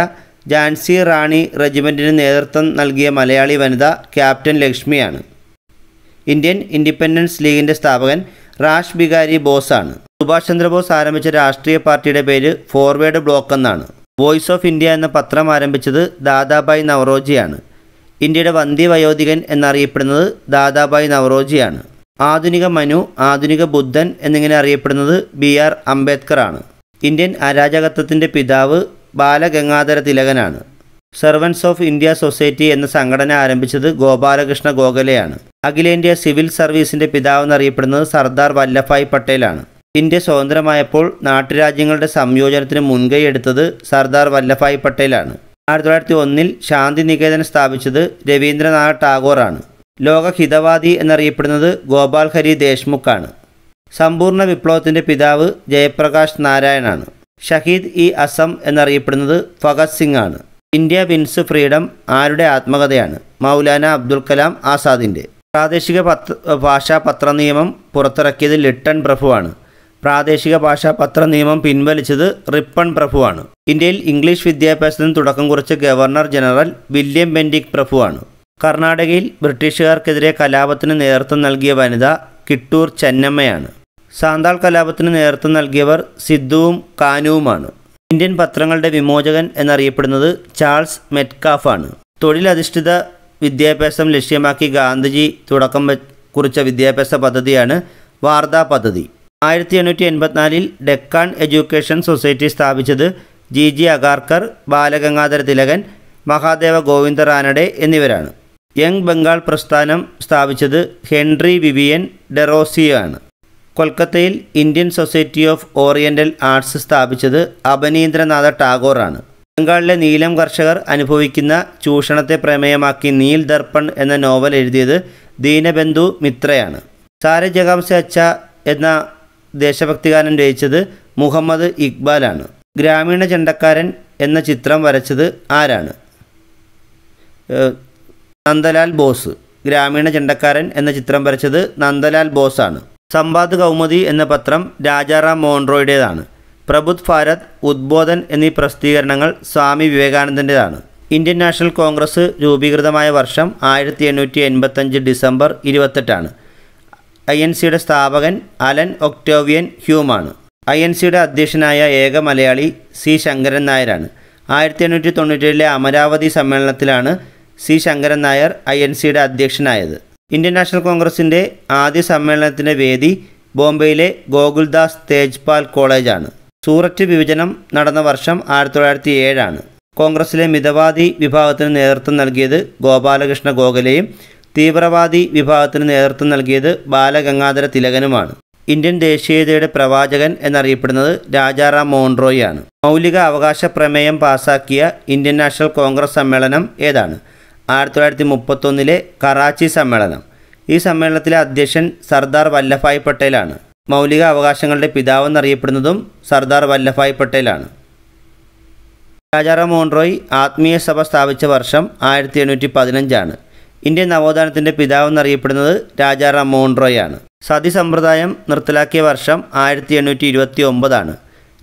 ജാൻസി റാണി റെജിമെൻറ്റിന് നേതൃത്വം നൽകിയ മലയാളി വനിത ക്യാപ്റ്റൻ ലക്ഷ്മിയാണ് ഇന്ത്യൻ ഇൻഡിപെൻഡൻസ് ലീഗിൻ്റെ സ്ഥാപകൻ റാഷ് ബിഗാരി ബോസാണ് സുഭാഷ് ചന്ദ്രബോസ് ആരംഭിച്ച രാഷ്ട്രീയ പാർട്ടിയുടെ പേര് ഫോർവേഡ് ബ്ലോക്ക് എന്നാണ് വോയിസ് ഓഫ് ഇന്ത്യ എന്ന പത്രം ആരംഭിച്ചത് ദാദാബായ് നവറോജിയാണ് ഇന്ത്യയുടെ വന്ധ്യ വയോധികൻ എന്നറിയപ്പെടുന്നത് ദാദാബായ് നവറോജിയാണ് ആധുനിക മനു ആധുനിക ബുദ്ധൻ എന്നിങ്ങനെ അറിയപ്പെടുന്നത് ബി ആർ അംബേദ്കർ ആണ് ഇന്ത്യൻ അരാജകത്വത്തിൻ്റെ പിതാവ് ബാലഗംഗാധര തിലകനാണ് സെർവൻസ് ഓഫ് ഇന്ത്യ സൊസൈറ്റി എന്ന സംഘടന ആരംഭിച്ചത് ഗോപാലകൃഷ്ണ ഗോഖലെയാണ് അഖിലേന്ത്യാ സിവിൽ സർവീസിന്റെ എന്നറിയപ്പെടുന്നത് സർദാർ വല്ലഭായ് പട്ടേലാണ് ഇന്ത്യ സ്വതന്ത്രമായപ്പോൾ നാട്ടുരാജ്യങ്ങളുടെ സംയോജനത്തിന് മുൻകൈ എടുത്തത് സർദാർ വല്ലഭായ് പട്ടേലാണ് ആയിരത്തി തൊള്ളായിരത്തി ഒന്നിൽ നികേതനം സ്ഥാപിച്ചത് രവീന്ദ്രനാഥ് ടാഗോറാണ് ആണ് ലോകഹിതവാദി എന്നറിയപ്പെടുന്നത് ഗോപാൽ ഹരി ദേശ്മുഖാണ് സമ്പൂർണ്ണ വിപ്ലവത്തിൻ്റെ പിതാവ് ജയപ്രകാശ് നാരായണാണ് ഷഹീദ് ഇ അസം എന്നറിയപ്പെടുന്നത് ഫഗത് സിംഗ് ആണ് ഇന്ത്യ വിൻസ് ഫ്രീഡം ആരുടെ ആത്മകഥയാണ് മൗലാന അബ്ദുൽ കലാം ആസാദിൻ്റെ പ്രാദേശിക പത്ര ഭാഷാ പത്ര നിയമം പുറത്തിറക്കിയത് ലിട്ടൺ പ്രഭുവാണ് പ്രാദേശിക ഭാഷാ പത്ര നിയമം പിൻവലിച്ചത് റിപ്പൺ പ്രഭുവാണ് ഇന്ത്യയിൽ ഇംഗ്ലീഷ് വിദ്യാഭ്യാസത്തിന് തുടക്കം കുറിച്ച ഗവർണർ ജനറൽ വില്യം ബെൻഡിക് പ്രഭുവാണ് കർണാടകയിൽ ബ്രിട്ടീഷുകാർക്കെതിരെ കലാപത്തിന് നേതൃത്വം നൽകിയ വനിത കിട്ടൂർ ചെന്നമ്മയാണ് സാന്താൾ കലാപത്തിന് നേതൃത്വം നൽകിയവർ സിദ്ധുവും കാനുവുമാണ് ഇന്ത്യൻ പത്രങ്ങളുടെ വിമോചകൻ എന്നറിയപ്പെടുന്നത് ചാൾസ് മെറ്റ്കാഫാണ് തൊഴിലധിഷ്ഠിത വിദ്യാഭ്യാസം ലക്ഷ്യമാക്കി ഗാന്ധിജി തുടക്കം കുറിച്ച വിദ്യാഭ്യാസ പദ്ധതിയാണ് വാർത്താ പദ്ധതി ആയിരത്തി എണ്ണൂറ്റി എൺപത്തിനാലിൽ ഡെക്കാൻ എഡ്യൂക്കേഷൻ സൊസൈറ്റി സ്ഥാപിച്ചത് ജി ജി അഗാർക്കർ ബാലഗംഗാധര തിലകൻ മഹാദേവ ഗോവിന്ദ റാനഡെ എന്നിവരാണ് യങ് ബംഗാൾ പ്രസ്ഥാനം സ്ഥാപിച്ചത് ഹെൻറി വിവിയൻ ഡെറോസിയാണ് കൊൽക്കത്തയിൽ Indian society of oriental arts സ്ഥാപിച്ചത് അപനീന്ദ്രനാഥ ടാഗോറാണ് ബംഗാളിലെ നീലം കർഷകർ അനുഭവിക്കുന്ന ചൂഷണത്തെ പ്രമേയമാക്കി നീൽ ദർപ്പൺ എന്ന നോവൽ എഴുതിയത് ദീനബന്ധു മിത്രയാണ് സാര ജഗാംസെ അച്ച എന്ന ദേശഭക്തിഗാനം രചിച്ചത് മുഹമ്മദ് ഇക്ബാലാണ് ഗ്രാമീണ ചണ്ടക്കാരൻ എന്ന ചിത്രം വരച്ചത് ആരാണ് നന്ദലാൽ ബോസ് ഗ്രാമീണ ചണ്ടക്കാരൻ എന്ന ചിത്രം വരച്ചത് നന്ദലാൽ ബോസാണ് സമ്പാദ് കൗമുദി എന്ന പത്രം രാജാറാം മോൺറോയുടേതാണ് പ്രബുദ്ധ് ഭാരത് ഉദ്ബോധൻ എന്നീ പ്രസിദ്ധീകരണങ്ങൾ സ്വാമി വിവേകാനന്ദൻ്റെതാണ് ഇന്ത്യൻ നാഷണൽ കോൺഗ്രസ് രൂപീകൃതമായ വർഷം ആയിരത്തി എണ്ണൂറ്റി എൺപത്തഞ്ച് ഡിസംബർ ഇരുപത്തെട്ടാണ് ഐ എൻ സിയുടെ സ്ഥാപകൻ അലൻ ഒക്ടോവിയൻ ഹ്യൂമാണ് ഐ എൻ സിയുടെ അധ്യക്ഷനായ ഏക മലയാളി സി ശങ്കരൻ നായരാണ് ആയിരത്തി എണ്ണൂറ്റി തൊണ്ണൂറ്റേഴിലെ അമരാവതി സമ്മേളനത്തിലാണ് C Sankaran Nair I N സിയുടെ അധ്യക്ഷനായത് ഇന്ത്യൻ നാഷണൽ കോൺഗ്രസിൻ്റെ ആദ്യ സമ്മേളനത്തിൻ്റെ വേദി ബോംബെയിലെ ഗോകുൽദാസ് തേജ്പാൽ കോളേജാണ് സൂററ്റ് വിഭജനം നടന്ന വർഷം ആയിരത്തി തൊള്ളായിരത്തി ഏഴാണ് കോൺഗ്രസിലെ മിതവാദി വിഭാഗത്തിന് നേതൃത്വം നൽകിയത് ഗോപാലകൃഷ്ണ ഗോഖലെയും തീവ്രവാദി വിഭാഗത്തിന് നേതൃത്വം നൽകിയത് ബാലഗംഗാധര തിലകനുമാണ് ഇന്ത്യൻ ദേശീയതയുടെ പ്രവാചകൻ എന്നറിയപ്പെടുന്നത് രാജാറാം മോൺറോയാണ് മൗലിക അവകാശ പ്രമേയം പാസാക്കിയ ഇന്ത്യൻ നാഷണൽ കോൺഗ്രസ് സമ്മേളനം ഏതാണ് ആയിരത്തി തൊള്ളായിരത്തി മുപ്പത്തൊന്നിലെ കറാച്ചി സമ്മേളനം ഈ സമ്മേളനത്തിലെ അധ്യക്ഷൻ സർദാർ വല്ലഭായ് പട്ടേലാണ് മൗലിക അവകാശങ്ങളുടെ പിതാവെന്നറിയപ്പെടുന്നതും സർദാർ വല്ലഭായ് പട്ടേലാണ് രാജാറാം മോൺറോയ് ആത്മീയ സഭ സ്ഥാപിച്ച വർഷം ആയിരത്തി എണ്ണൂറ്റി പതിനഞ്ചാണ് ഇന്ത്യൻ നവോത്ഥാനത്തിൻ്റെ പിതാവെന്നറിയപ്പെടുന്നത് രാജാറാം മോൺറോയാണ് സതി സമ്പ്രദായം നിർത്തലാക്കിയ വർഷം ആയിരത്തി എണ്ണൂറ്റി ഇരുപത്തി ഒമ്പതാണ്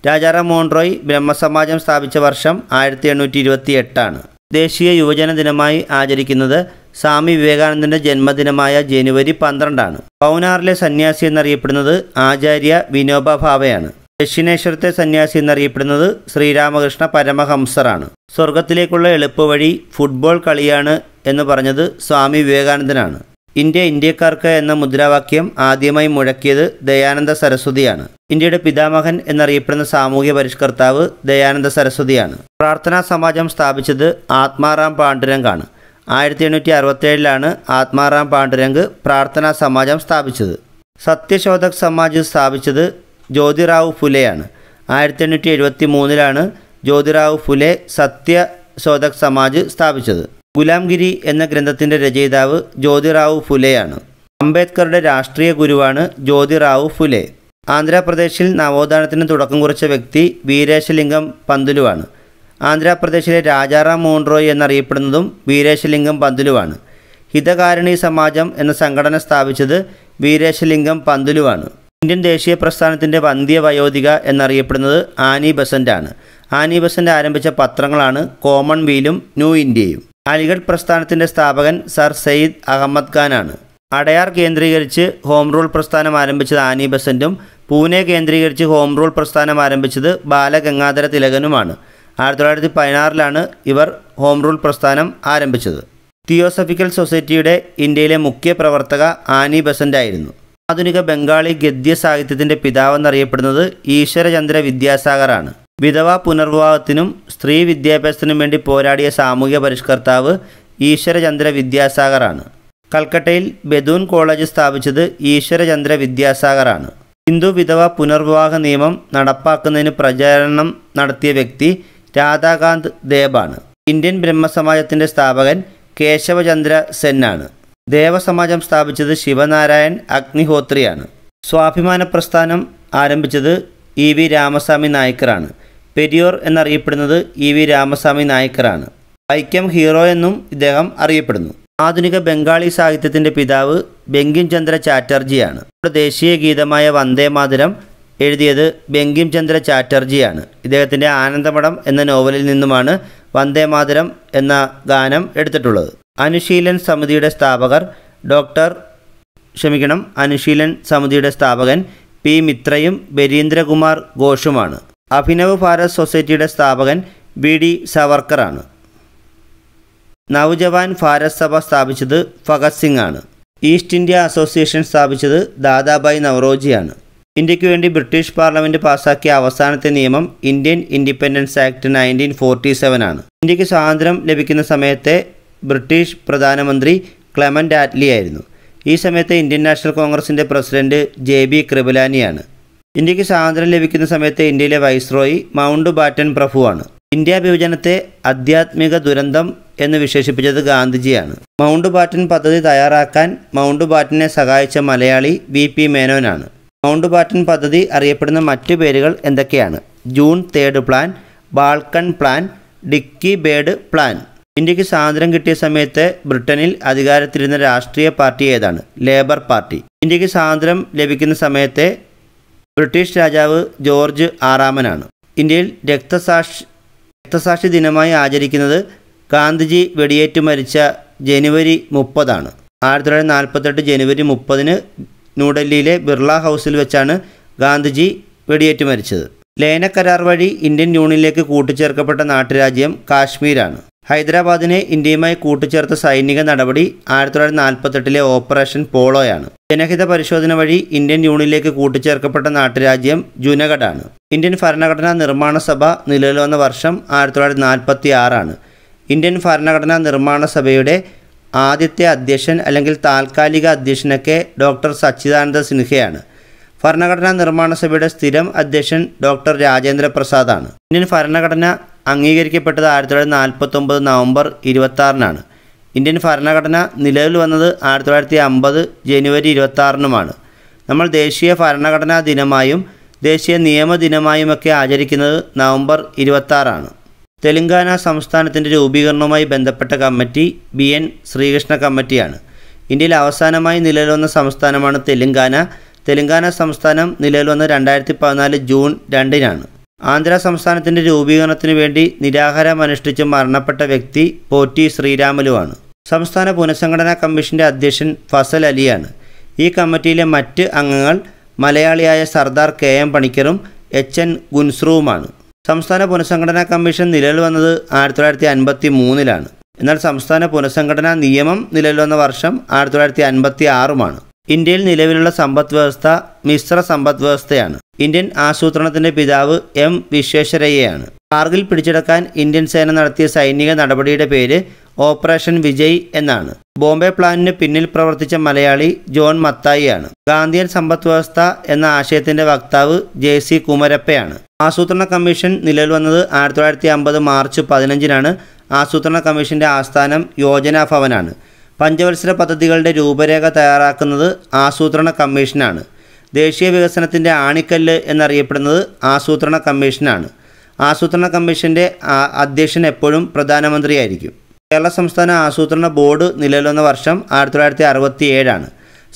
രാജാറാം മോൺറോയ് ബ്രഹ്മസമാജം സ്ഥാപിച്ച വർഷം ആയിരത്തി എണ്ണൂറ്റി ഇരുപത്തി എട്ടാണ് ദേശീയ യുവജന ദിനമായി ആചരിക്കുന്നത് സ്വാമി വിവേകാനന്ദൻ്റെ ജന്മദിനമായ ജനുവരി പന്ത്രണ്ടാണ് പൗനാറിലെ സന്യാസി എന്നറിയപ്പെടുന്നത് ആചാര്യ വിനോബ ഭാവയാണ് ദക്ഷിണേശ്വരത്തെ സന്യാസി എന്നറിയപ്പെടുന്നത് ശ്രീരാമകൃഷ്ണ പരമഹംസറാണ് സ്വർഗത്തിലേക്കുള്ള എളുപ്പവഴി ഫുട്ബോൾ കളിയാണ് എന്ന് പറഞ്ഞത് സ്വാമി വിവേകാനന്ദനാണ് ഇന്ത്യ ഇന്ത്യക്കാർക്ക് എന്ന മുദ്രാവാക്യം ആദ്യമായി മുഴക്കിയത് ദയാനന്ദ സരസ്വതിയാണ് ഇന്ത്യയുടെ പിതാമഹൻ എന്നറിയപ്പെടുന്ന സാമൂഹ്യ പരിഷ്കർത്താവ് ദയാനന്ദ സരസ്വതിയാണ് പ്രാർത്ഥനാ സമാജം സ്ഥാപിച്ചത് ആത്മാറാം പാണ്ഡുരംഗാണ് ആയിരത്തി എണ്ണൂറ്റി അറുപത്തേഴിലാണ് ആത്മാറാം പാണ്ഡുരംഗ് പ്രാർത്ഥനാ സമാജം സ്ഥാപിച്ചത് സത്യശോധക് സമാജ് സ്ഥാപിച്ചത് ജ്യോതിറാവു ഫുലെയാണ് ആയിരത്തി എണ്ണൂറ്റി എഴുപത്തി മൂന്നിലാണ് ജ്യോതിറാവു ഫുലെ സത്യശോധക് സമാജ് സ്ഥാപിച്ചത് ഗുലാംഗിരി എന്ന ഗ്രന്ഥത്തിൻ്റെ രചയിതാവ് ജ്യോതിറാവു ഫുലെയാണ് അംബേദ്കറുടെ രാഷ്ട്രീയ ഗുരുവാണ് ജ്യോതിറാവു ഫുലെ ആന്ധ്രാപ്രദേശിൽ നവോത്ഥാനത്തിന് തുടക്കം കുറിച്ച വ്യക്തി വീരേശലിംഗം പന്തുലുവാണ് ആന്ധ്രാപ്രദേശിലെ രാജാറാം മോൺറോയ് എന്നറിയപ്പെടുന്നതും വീരേശലിംഗം പന്തുലുവാണ് ഹിതകാരണി സമാജം എന്ന സംഘടന സ്ഥാപിച്ചത് വീരേശലിംഗം പന്തുലുവാണ് ഇന്ത്യൻ ദേശീയ പ്രസ്ഥാനത്തിൻ്റെ വന്ധ്യ വയോധിക എന്നറിയപ്പെടുന്നത് ആനി ബസൻ്റാണ് ആനി ബസൻ്റ് ആരംഭിച്ച പത്രങ്ങളാണ് കോമൺ വീലും ന്യൂ ഇന്ത്യയും അലിഗഡ് പ്രസ്ഥാനത്തിൻ്റെ സ്ഥാപകൻ സർ സയ്യിദ് അഹമ്മദ് ഖാനാണ് അടയാർ കേന്ദ്രീകരിച്ച് ഹോം റൂൾ പ്രസ്ഥാനം ആരംഭിച്ചത് ആനി ബസന്റും പൂനെ കേന്ദ്രീകരിച്ച് ഹോം റൂൾ പ്രസ്ഥാനം ആരംഭിച്ചത് ബാലഗംഗാധര തിലകനുമാണ് ആയിരത്തി തൊള്ളായിരത്തി പതിനാറിലാണ് ഇവർ ഹോം റൂൾ പ്രസ്ഥാനം ആരംഭിച്ചത് തിയോസഫിക്കൽ സൊസൈറ്റിയുടെ ഇന്ത്യയിലെ മുഖ്യ പ്രവർത്തക ആനി ആയിരുന്നു ആധുനിക ബംഗാളി ഗദ്യ സാഹിത്യത്തിൻ്റെ പിതാവെന്നറിയപ്പെടുന്നത് ഈശ്വരചന്ദ്ര വിദ്യാസാഗറാണ് വിധവാ പുനർവിവാഹത്തിനും സ്ത്രീ വിദ്യാഭ്യാസത്തിനും വേണ്ടി പോരാടിയ സാമൂഹ്യ പരിഷ്കർത്താവ് ഈശ്വരചന്ദ്ര വിദ്യാസാഗറാണ് കൽക്കട്ടയിൽ ബദൂൻ കോളേജ് സ്ഥാപിച്ചത് ഈശ്വരചന്ദ്ര വിദ്യാസാഗറാണ് ഹിന്ദു വിധവ പുനർവിവാഹ നിയമം നടപ്പാക്കുന്നതിന് പ്രചാരണം നടത്തിയ വ്യക്തി രാധാകാന്ത് ദേബാണ് ഇന്ത്യൻ ബ്രഹ്മസമാജത്തിൻ്റെ സ്ഥാപകൻ കേശവചന്ദ്ര സെന്നാണ് ദേവസമാജം സ്ഥാപിച്ചത് ശിവനാരായൺ അഗ്നിഹോത്രിയാണ് സ്വാഭിമാന പ്രസ്ഥാനം ആരംഭിച്ചത് ഇ വി രാമസ്വാമി നായ്ക്കറാണ് പെരിയോർ എന്നറിയപ്പെടുന്നത് ഇ വി രാമസ്വാമി നായ്ക്കറാണ് വൈക്കം ഹീറോ എന്നും ഇദ്ദേഹം അറിയപ്പെടുന്നു ആധുനിക ബംഗാളി സാഹിത്യത്തിൻ്റെ പിതാവ് ബെങ്കിംചന്ദ്ര ചാറ്റർജിയാണ് ദേശീയ ഗീതമായ വന്ദേ വന്ദേമാതരം എഴുതിയത് ബെങ്കിംചന്ദ്ര ചാറ്റർജിയാണ് ഇദ്ദേഹത്തിൻ്റെ ആനന്ദമഠം എന്ന നോവലിൽ നിന്നുമാണ് വന്ദേമാതരം എന്ന ഗാനം എടുത്തിട്ടുള്ളത് അനുശീലൻ സമിതിയുടെ സ്ഥാപകർ ഡോക്ടർ ക്ഷമിക്കണം അനുശീലൻ സമിതിയുടെ സ്ഥാപകൻ പി മിത്രയും ബരീന്ദ്രകുമാർ ഘോഷുമാണ് അഭിനവ് ഭാരത് സൊസൈറ്റിയുടെ സ്ഥാപകൻ ബി ഡി സവർക്കറാണ് നവജവാൻ ഭാരത് സഭ സ്ഥാപിച്ചത് ഭഗത് സിംഗ് ആണ് ഈസ്റ്റ് ഇന്ത്യ അസോസിയേഷൻ സ്ഥാപിച്ചത് ദാദാബായ് നവറോജിയാണ് ഇന്ത്യക്ക് വേണ്ടി ബ്രിട്ടീഷ് പാർലമെൻറ്റ് പാസാക്കിയ അവസാനത്തെ നിയമം Indian independence act nineteen forty seven ആണ് ഇന്ത്യക്ക് സ്വാതന്ത്ര്യം ലഭിക്കുന്ന സമയത്തെ ബ്രിട്ടീഷ് പ്രധാനമന്ത്രി ക്ലെമൻ്റ് ആറ്റ്ലി ആയിരുന്നു ഈ സമയത്തെ ഇന്ത്യൻ നാഷണൽ കോൺഗ്രസിൻ്റെ പ്രസിഡന്റ് ജെ ബി കൃപലാനിയാണ് ഇന്ത്യക്ക് സ്വാതന്ത്ര്യം ലഭിക്കുന്ന സമയത്ത് ഇന്ത്യയിലെ വൈസ്രോയി മൗണ്ട് ബാറ്റൻ പ്രഭുവാണ് ഇന്ത്യ വിഭജനത്തെ ആധ്യാത്മിക ദുരന്തം എന്ന് വിശേഷിപ്പിച്ചത് ഗാന്ധിജിയാണ് മൗണ്ട് ബാറ്റൻ പദ്ധതി തയ്യാറാക്കാൻ മൗണ്ട് ബാറ്റനെ സഹായിച്ച മലയാളി വി പി മേനോനാണ് മൗണ്ട് ബാറ്റൻ പദ്ധതി അറിയപ്പെടുന്ന മറ്റു പേരുകൾ എന്തൊക്കെയാണ് June third plan Balkan plan Dickie bird plan ഇന്ത്യക്ക് സ്വാതന്ത്ര്യം കിട്ടിയ സമയത്ത് ബ്രിട്ടനിൽ അധികാരത്തിലിരുന്ന രാഷ്ട്രീയ പാർട്ടി ഏതാണ് ലേബർ പാർട്ടി ഇന്ത്യക്ക് സ്വാതന്ത്ര്യം ലഭിക്കുന്ന സമയത്തെ ബ്രിട്ടീഷ് രാജാവ് ജോർജ് ആറാമനാണ് ഇന്ത്യയിൽ രക്തസാക്ഷി രക്തസാക്ഷി ദിനമായി ആചരിക്കുന്നത് ഗാന്ധിജി വെടിയേറ്റ് മരിച്ച ജനുവരി മുപ്പതാണ് ആയിരത്തി തൊള്ളായിരത്തി നാൽപ്പത്തെട്ട് ജനുവരി മുപ്പതിന് ന്യൂഡൽഹിയിലെ ബിർള ഹൗസിൽ വെച്ചാണ് ഗാന്ധിജി വെടിയേറ്റ് മരിച്ചത് ലയനക്കരാർ വഴി ഇന്ത്യൻ യൂണിയനിലേക്ക് കൂട്ടിച്ചേർക്കപ്പെട്ട നാട്ടുരാജ്യം കാശ്മീരാണ് ഹൈദരാബാദിനെ ഇന്ത്യയുമായി കൂട്ടിച്ചേർത്ത സൈനിക നടപടി ആയിരത്തി തൊള്ളായിരത്തി നാൽപ്പത്തെട്ടിലെ ഓപ്പറേഷൻ പോളോയാണ് ജനഹിത പരിശോധന വഴി ഇന്ത്യൻ യൂണിയനിലേക്ക് കൂട്ടിച്ചേർക്കപ്പെട്ട നാട്ടുരാജ്യം ജുനഗഡാണ് ഇന്ത്യൻ ഭരണഘടനാ നിർമ്മാണ സഭ നിലവിൽ വന്ന വർഷം ആയിരത്തി തൊള്ളായിരത്തി നാൽപ്പത്തി ആറാണ് ഇന്ത്യൻ ഭരണഘടനാ നിർമ്മാണ സഭയുടെ ആദ്യത്തെ അധ്യക്ഷൻ അല്ലെങ്കിൽ താൽക്കാലിക അധ്യക്ഷനൊക്കെ ഡോക്ടർ സച്ചിദാനന്ദ സിൻഹയാണ് ഭരണഘടനാ നിർമ്മാണ സഭയുടെ സ്ഥിരം അധ്യക്ഷൻ ഡോക്ടർ രാജേന്ദ്ര പ്രസാദാണ് ഇന്ത്യൻ ഭരണഘടന അംഗീകരിക്കപ്പെട്ടത് ആയിരത്തി തൊള്ളായിരത്തി നാൽപ്പത്തൊമ്പത് നവംബർ ആറിനാണ് ഇന്ത്യൻ ഭരണഘടന നിലവിൽ വന്നത് ആയിരത്തി തൊള്ളായിരത്തി അമ്പത് ജനുവരി ആറിനുമാണ് നമ്മൾ ദേശീയ ഭരണഘടനാ ദിനമായും ദേശീയ നിയമ ദിനമായുമൊക്കെ ആചരിക്കുന്നത് നവംബർ ആറാണ് തെലങ്കാന സംസ്ഥാനത്തിൻ്റെ രൂപീകരണവുമായി ബന്ധപ്പെട്ട കമ്മിറ്റി ബി എൻ ശ്രീകൃഷ്ണ കമ്മിറ്റിയാണ് ഇന്ത്യയിൽ അവസാനമായി നിലവിൽ വന്ന സംസ്ഥാനമാണ് തെലങ്കാന തെലങ്കാന സംസ്ഥാനം നിലവിൽ വന്ന് രണ്ടായിരത്തി പതിനാല് ജൂൺ രണ്ടിനാണ് ആന്ധ്ര സംസ്ഥാനത്തിൻ്റെ രൂപീകരണത്തിനു വേണ്ടി നിരാഹാരം അനുഷ്ഠിച്ച് മരണപ്പെട്ട വ്യക്തി പോറ്റി ശ്രീരാമലുവാണ് സംസ്ഥാന പുനഃസംഘടനാ കമ്മീഷൻ്റെ അധ്യക്ഷൻ ഫസൽ അലിയാണ് ഈ കമ്മിറ്റിയിലെ മറ്റ് അംഗങ്ങൾ മലയാളിയായ സർദാർ കെ എം പണിക്കറും എച്ച് എൻ ഗുൻസ്രുവുമാണ് സംസ്ഥാന പുനഃസംഘടനാ കമ്മീഷൻ നിലവിൽ വന്നത് ആയിരത്തി തൊള്ളായിരത്തി അൻപത്തി മൂന്നിലാണ് എന്നാൽ സംസ്ഥാന പുനഃസംഘടനാ നിയമം നിലവിൽ വന്ന വർഷം ആയിരത്തി തൊള്ളായിരത്തി അൻപത്തി ആറുമാണ് ഇന്ത്യയിൽ നിലവിലുള്ള സമ്പദ് വ്യവസ്ഥ മിശ്ര സമ്പദ് വ്യവസ്ഥയാണ് ഇന്ത്യൻ ആസൂത്രണത്തിന്റെ പിതാവ് എം വിശ്വേശ്വരയ്യയാണ് കാർഗിൽ പിടിച്ചെടുക്കാൻ ഇന്ത്യൻ സേന നടത്തിയ സൈനിക നടപടിയുടെ പേര് ഓപ്പറേഷൻ വിജയ് എന്നാണ് ബോംബെ പ്ലാനിന് പിന്നിൽ പ്രവർത്തിച്ച മലയാളി ജോൺ മത്തായിയാണ് ഗാന്ധിയൻ സമ്പദ് വ്യവസ്ഥ എന്ന ആശയത്തിന്റെ വക്താവ് ജെ സി കുമരപ്പയാണ് ആസൂത്രണ കമ്മീഷൻ നിലവിൽ വന്നത് ആയിരത്തി തൊള്ളായിരത്തി അമ്പത് മാർച്ച് പതിനഞ്ചിനാണ് ആസൂത്രണ കമ്മീഷന്റെ ആസ്ഥാനം യോജനാ ഭവനാണ് പഞ്ചവത്സര പദ്ധതികളുടെ രൂപരേഖ തയ്യാറാക്കുന്നത് ആസൂത്രണ കമ്മീഷനാണ് ദേശീയ വികസനത്തിൻ്റെ ആണിക്കല്ല് എന്നറിയപ്പെടുന്നത് ആസൂത്രണ കമ്മീഷനാണ് ആസൂത്രണ കമ്മീഷൻ്റെ അധ്യക്ഷൻ എപ്പോഴും പ്രധാനമന്ത്രിയായിരിക്കും കേരള സംസ്ഥാന ആസൂത്രണ ബോർഡ് നിലവിലുന്ന വർഷം ആയിരത്തി തൊള്ളായിരത്തി അറുപത്തി ഏഴാണ്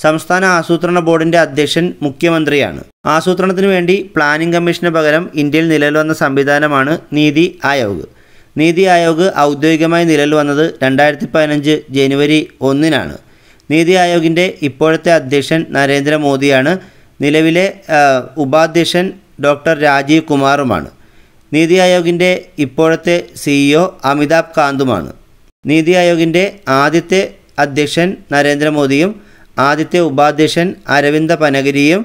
സംസ്ഥാന ആസൂത്രണ ബോർഡിൻ്റെ അധ്യക്ഷൻ മുഖ്യമന്ത്രിയാണ് ആസൂത്രണത്തിന് വേണ്ടി പ്ലാനിംഗ് കമ്മീഷന് പകരം ഇന്ത്യയിൽ നിലവിൽ വന്ന സംവിധാനമാണ് നീതി ആയോഗ് നീതി ആയോഗ് ഔദ്യോഗികമായി നിലവിൽ വന്നത് രണ്ടായിരത്തി പതിനഞ്ച് ജനുവരി ഒന്നിനാണ് നീതി ആയോഗിൻ്റെ ഇപ്പോഴത്തെ അധ്യക്ഷൻ നരേന്ദ്രമോദിയാണ് നിലവിലെ ഉപാധ്യക്ഷൻ ഡോക്ടർ രാജീവ് കുമാറുമാണ് നീതി ആയോഗിൻ്റെ ഇപ്പോഴത്തെ സിഇഒ അമിതാഭ് കാന്തുമാണ് നീതി ആയോഗിൻ്റെ ആദ്യത്തെ അധ്യക്ഷൻ നരേന്ദ്രമോദിയും ആദ്യത്തെ ഉപാധ്യക്ഷൻ അരവിന്ദ പനഗിരിയും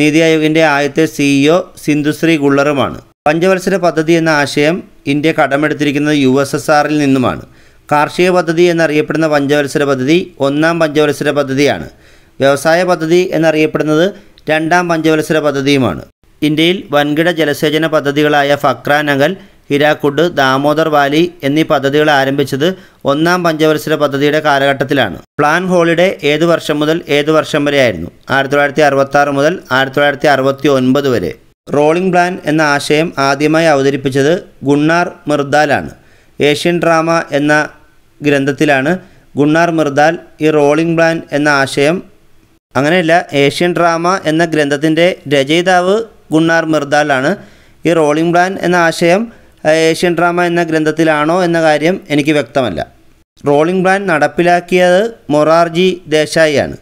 നീതി ആയോഗിൻ്റെ ആദ്യത്തെ സിഇഒ സിന്ധുശ്രീ ഗുള്ളറുമാണ് പഞ്ചവത്സര പദ്ധതി എന്ന ആശയം ഇന്ത്യ കടമെടുത്തിരിക്കുന്നത് യു എസ് എസ് ആറിൽ നിന്നുമാണ് കാർഷിക പദ്ധതി എന്നറിയപ്പെടുന്ന പഞ്ചവത്സര പദ്ധതി ഒന്നാം പഞ്ചവത്സര പദ്ധതിയാണ് വ്യവസായ പദ്ധതി എന്നറിയപ്പെടുന്നത് രണ്ടാം പഞ്ചവത്സര പദ്ധതിയുമാണ് ഇന്ത്യയിൽ വൻകിട ജലസേചന പദ്ധതികളായ ഫക്രാ നഗൽ ഹിരാക്കുഡ് ദാമോദർ വാലി എന്നീ പദ്ധതികൾ ആരംഭിച്ചത് ഒന്നാം പഞ്ചവത്സര പദ്ധതിയുടെ കാലഘട്ടത്തിലാണ് പ്ലാൻ ഹോളിഡേ ഏതു വർഷം മുതൽ ഏതു വർഷം വരെയായിരുന്നു ആയിരത്തി തൊള്ളായിരത്തി അറുപത്തി ആറ് മുതൽ ആയിരത്തി തൊള്ളായിരത്തി അറുപത്തി ഒൻപത് വരെ റോളിംഗ് പ്ലാൻ എന്ന ആശയം ആദ്യമായി അവതരിപ്പിച്ചത് ഗുണ്ണാർ മിർദാലാണ് ഏഷ്യൻ ഡ്രാമ എന്ന ഗ്രന്ഥത്തിലാണ് ഗുണ്ണാർ മിർദാൽ ഈ റോളിംഗ് പ്ലാൻ എന്ന ആശയം അങ്ങനെയല്ല ഏഷ്യൻ ഡ്രാമ എന്ന ഗ്രന്ഥത്തിൻ്റെ രചയിതാവ് ഗുണ്ണാർ മിർദാലാണ് ഈ റോളിംഗ് പ്ലാൻ എന്ന ആശയം ഏഷ്യൻ ഡ്രാമ എന്ന ഗ്രന്ഥത്തിലാണോ എന്ന കാര്യം എനിക്ക് വ്യക്തമല്ല റോളിംഗ് പ്ലാൻ നടപ്പിലാക്കിയത് മൊറാർജി ദേശായിയാണ്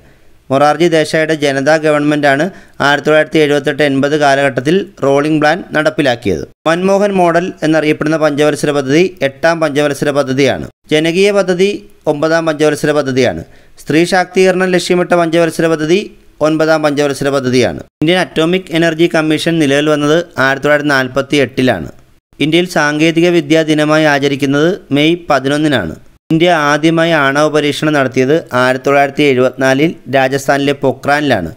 മൊറാർജി ദേശായിയുടെ ജനതാ ഗവൺമെൻറ്റാണ് ആയിരത്തി തൊള്ളായിരത്തി എഴുപത്തെട്ട് എൺപത് കാലഘട്ടത്തിൽ റോളിംഗ് പ്ലാൻ നടപ്പിലാക്കിയത് മൻമോഹൻ മോഡൽ എന്നറിയപ്പെടുന്ന പഞ്ചവത്സര പദ്ധതി എട്ടാം പഞ്ചവത്സര പദ്ധതിയാണ് ജനകീയ പദ്ധതി ഒമ്പതാം പഞ്ചവത്സര പദ്ധതിയാണ് സ്ത്രീ ശാക്തീകരണം ലക്ഷ്യമിട്ട പഞ്ചവത്സര പദ്ധതി ഒൻപതാം പഞ്ചവത്സര പദ്ധതിയാണ് ഇന്ത്യൻ അറ്റോമിക് എനർജി കമ്മീഷൻ നിലവിൽ വന്നത് ആയിരത്തി തൊള്ളായിരത്തി നാൽപ്പത്തി എട്ടിലാണ് ഇന്ത്യയിൽ സാങ്കേതിക വിദ്യാ ദിനമായി ആചരിക്കുന്നത് മെയ് പതിനൊന്നിനാണ് ഇന്ത്യ ആദ്യമായി ആണവ പരീക്ഷണം നടത്തിയത് ആയിരത്തി തൊള്ളായിരത്തി എഴുപത്തിനാലിൽ രാജസ്ഥാനിലെ പൊക്രാനിലാണ്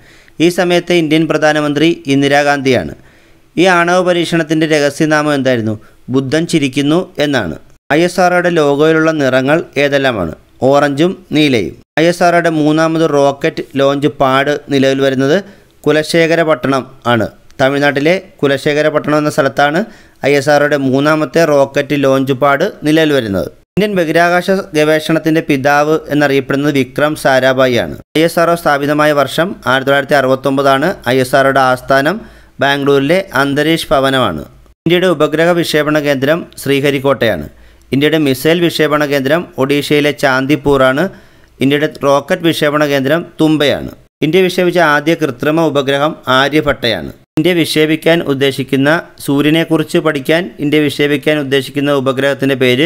ഈ സമയത്തെ ഇന്ത്യൻ പ്രധാനമന്ത്രി ഇന്ദിരാഗാന്ധിയാണ് ഈ ആണവ പരീക്ഷണത്തിൻ്റെ രഹസ്യനാമം എന്തായിരുന്നു ബുദ്ധൻ ചിരിക്കുന്നു എന്നാണ് ഐ എസ് ആർഒയുടെ ലോഗോയിലുള്ള നിറങ്ങൾ ഏതെല്ലാമാണ് ഓറഞ്ചും നീലയും ഐ എസ് ആർഒയുടെ മൂന്നാമത് റോക്കറ്റ് ലോഞ്ച് പാട് നിലവിൽ വരുന്നത് കുലശേഖരപട്ടണം ആണ് തമിഴ്നാട്ടിലെ കുലശേഖരപട്ടണം എന്ന സ്ഥലത്താണ് ഐ എസ് ആർഒയുടെ മൂന്നാമത്തെ റോക്കറ്റ് ലോഞ്ച് പാട് നിലവിൽ വരുന്നത് ഇന്ത്യൻ ബഹിരാകാശ ഗവേഷണത്തിന്റെ പിതാവ് എന്നറിയപ്പെടുന്നത് വിക്രം സാരാഭായി ആണ് ഐ എസ് ആർഒ സ്ഥാപിതമായ വർഷം ആയിരത്തി തൊള്ളായിരത്തി അറുപത്തൊമ്പതാണ് ഐ എസ് ആർഒയുടെ ആസ്ഥാനം ബാംഗ്ലൂരിലെ അന്തരീക്ഷ് ഭവനമാണ് ഇന്ത്യയുടെ ഉപഗ്രഹ വിക്ഷേപണ കേന്ദ്രം ശ്രീഹരിക്കോട്ടയാണ് ഇന്ത്യയുടെ മിസൈൽ വിക്ഷേപണ കേന്ദ്രം ഒഡീഷയിലെ ചാന്ദിപ്പൂറാണ് ഇന്ത്യയുടെ റോക്കറ്റ് വിക്ഷേപണ കേന്ദ്രം തുമ്പയാണ് ഇന്ത്യ വിക്ഷേപിച്ച ആദ്യ കൃത്രിമ ഉപഗ്രഹം ആര്യഭട്ടയാണ് ഇന്ത്യ വിക്ഷേപിക്കാൻ ഉദ്ദേശിക്കുന്ന സൂര്യനെക്കുറിച്ച് പഠിക്കാൻ ഇന്ത്യ വിക്ഷേപിക്കാൻ ഉദ്ദേശിക്കുന്ന ഉപഗ്രഹത്തിൻ്റെ പേര്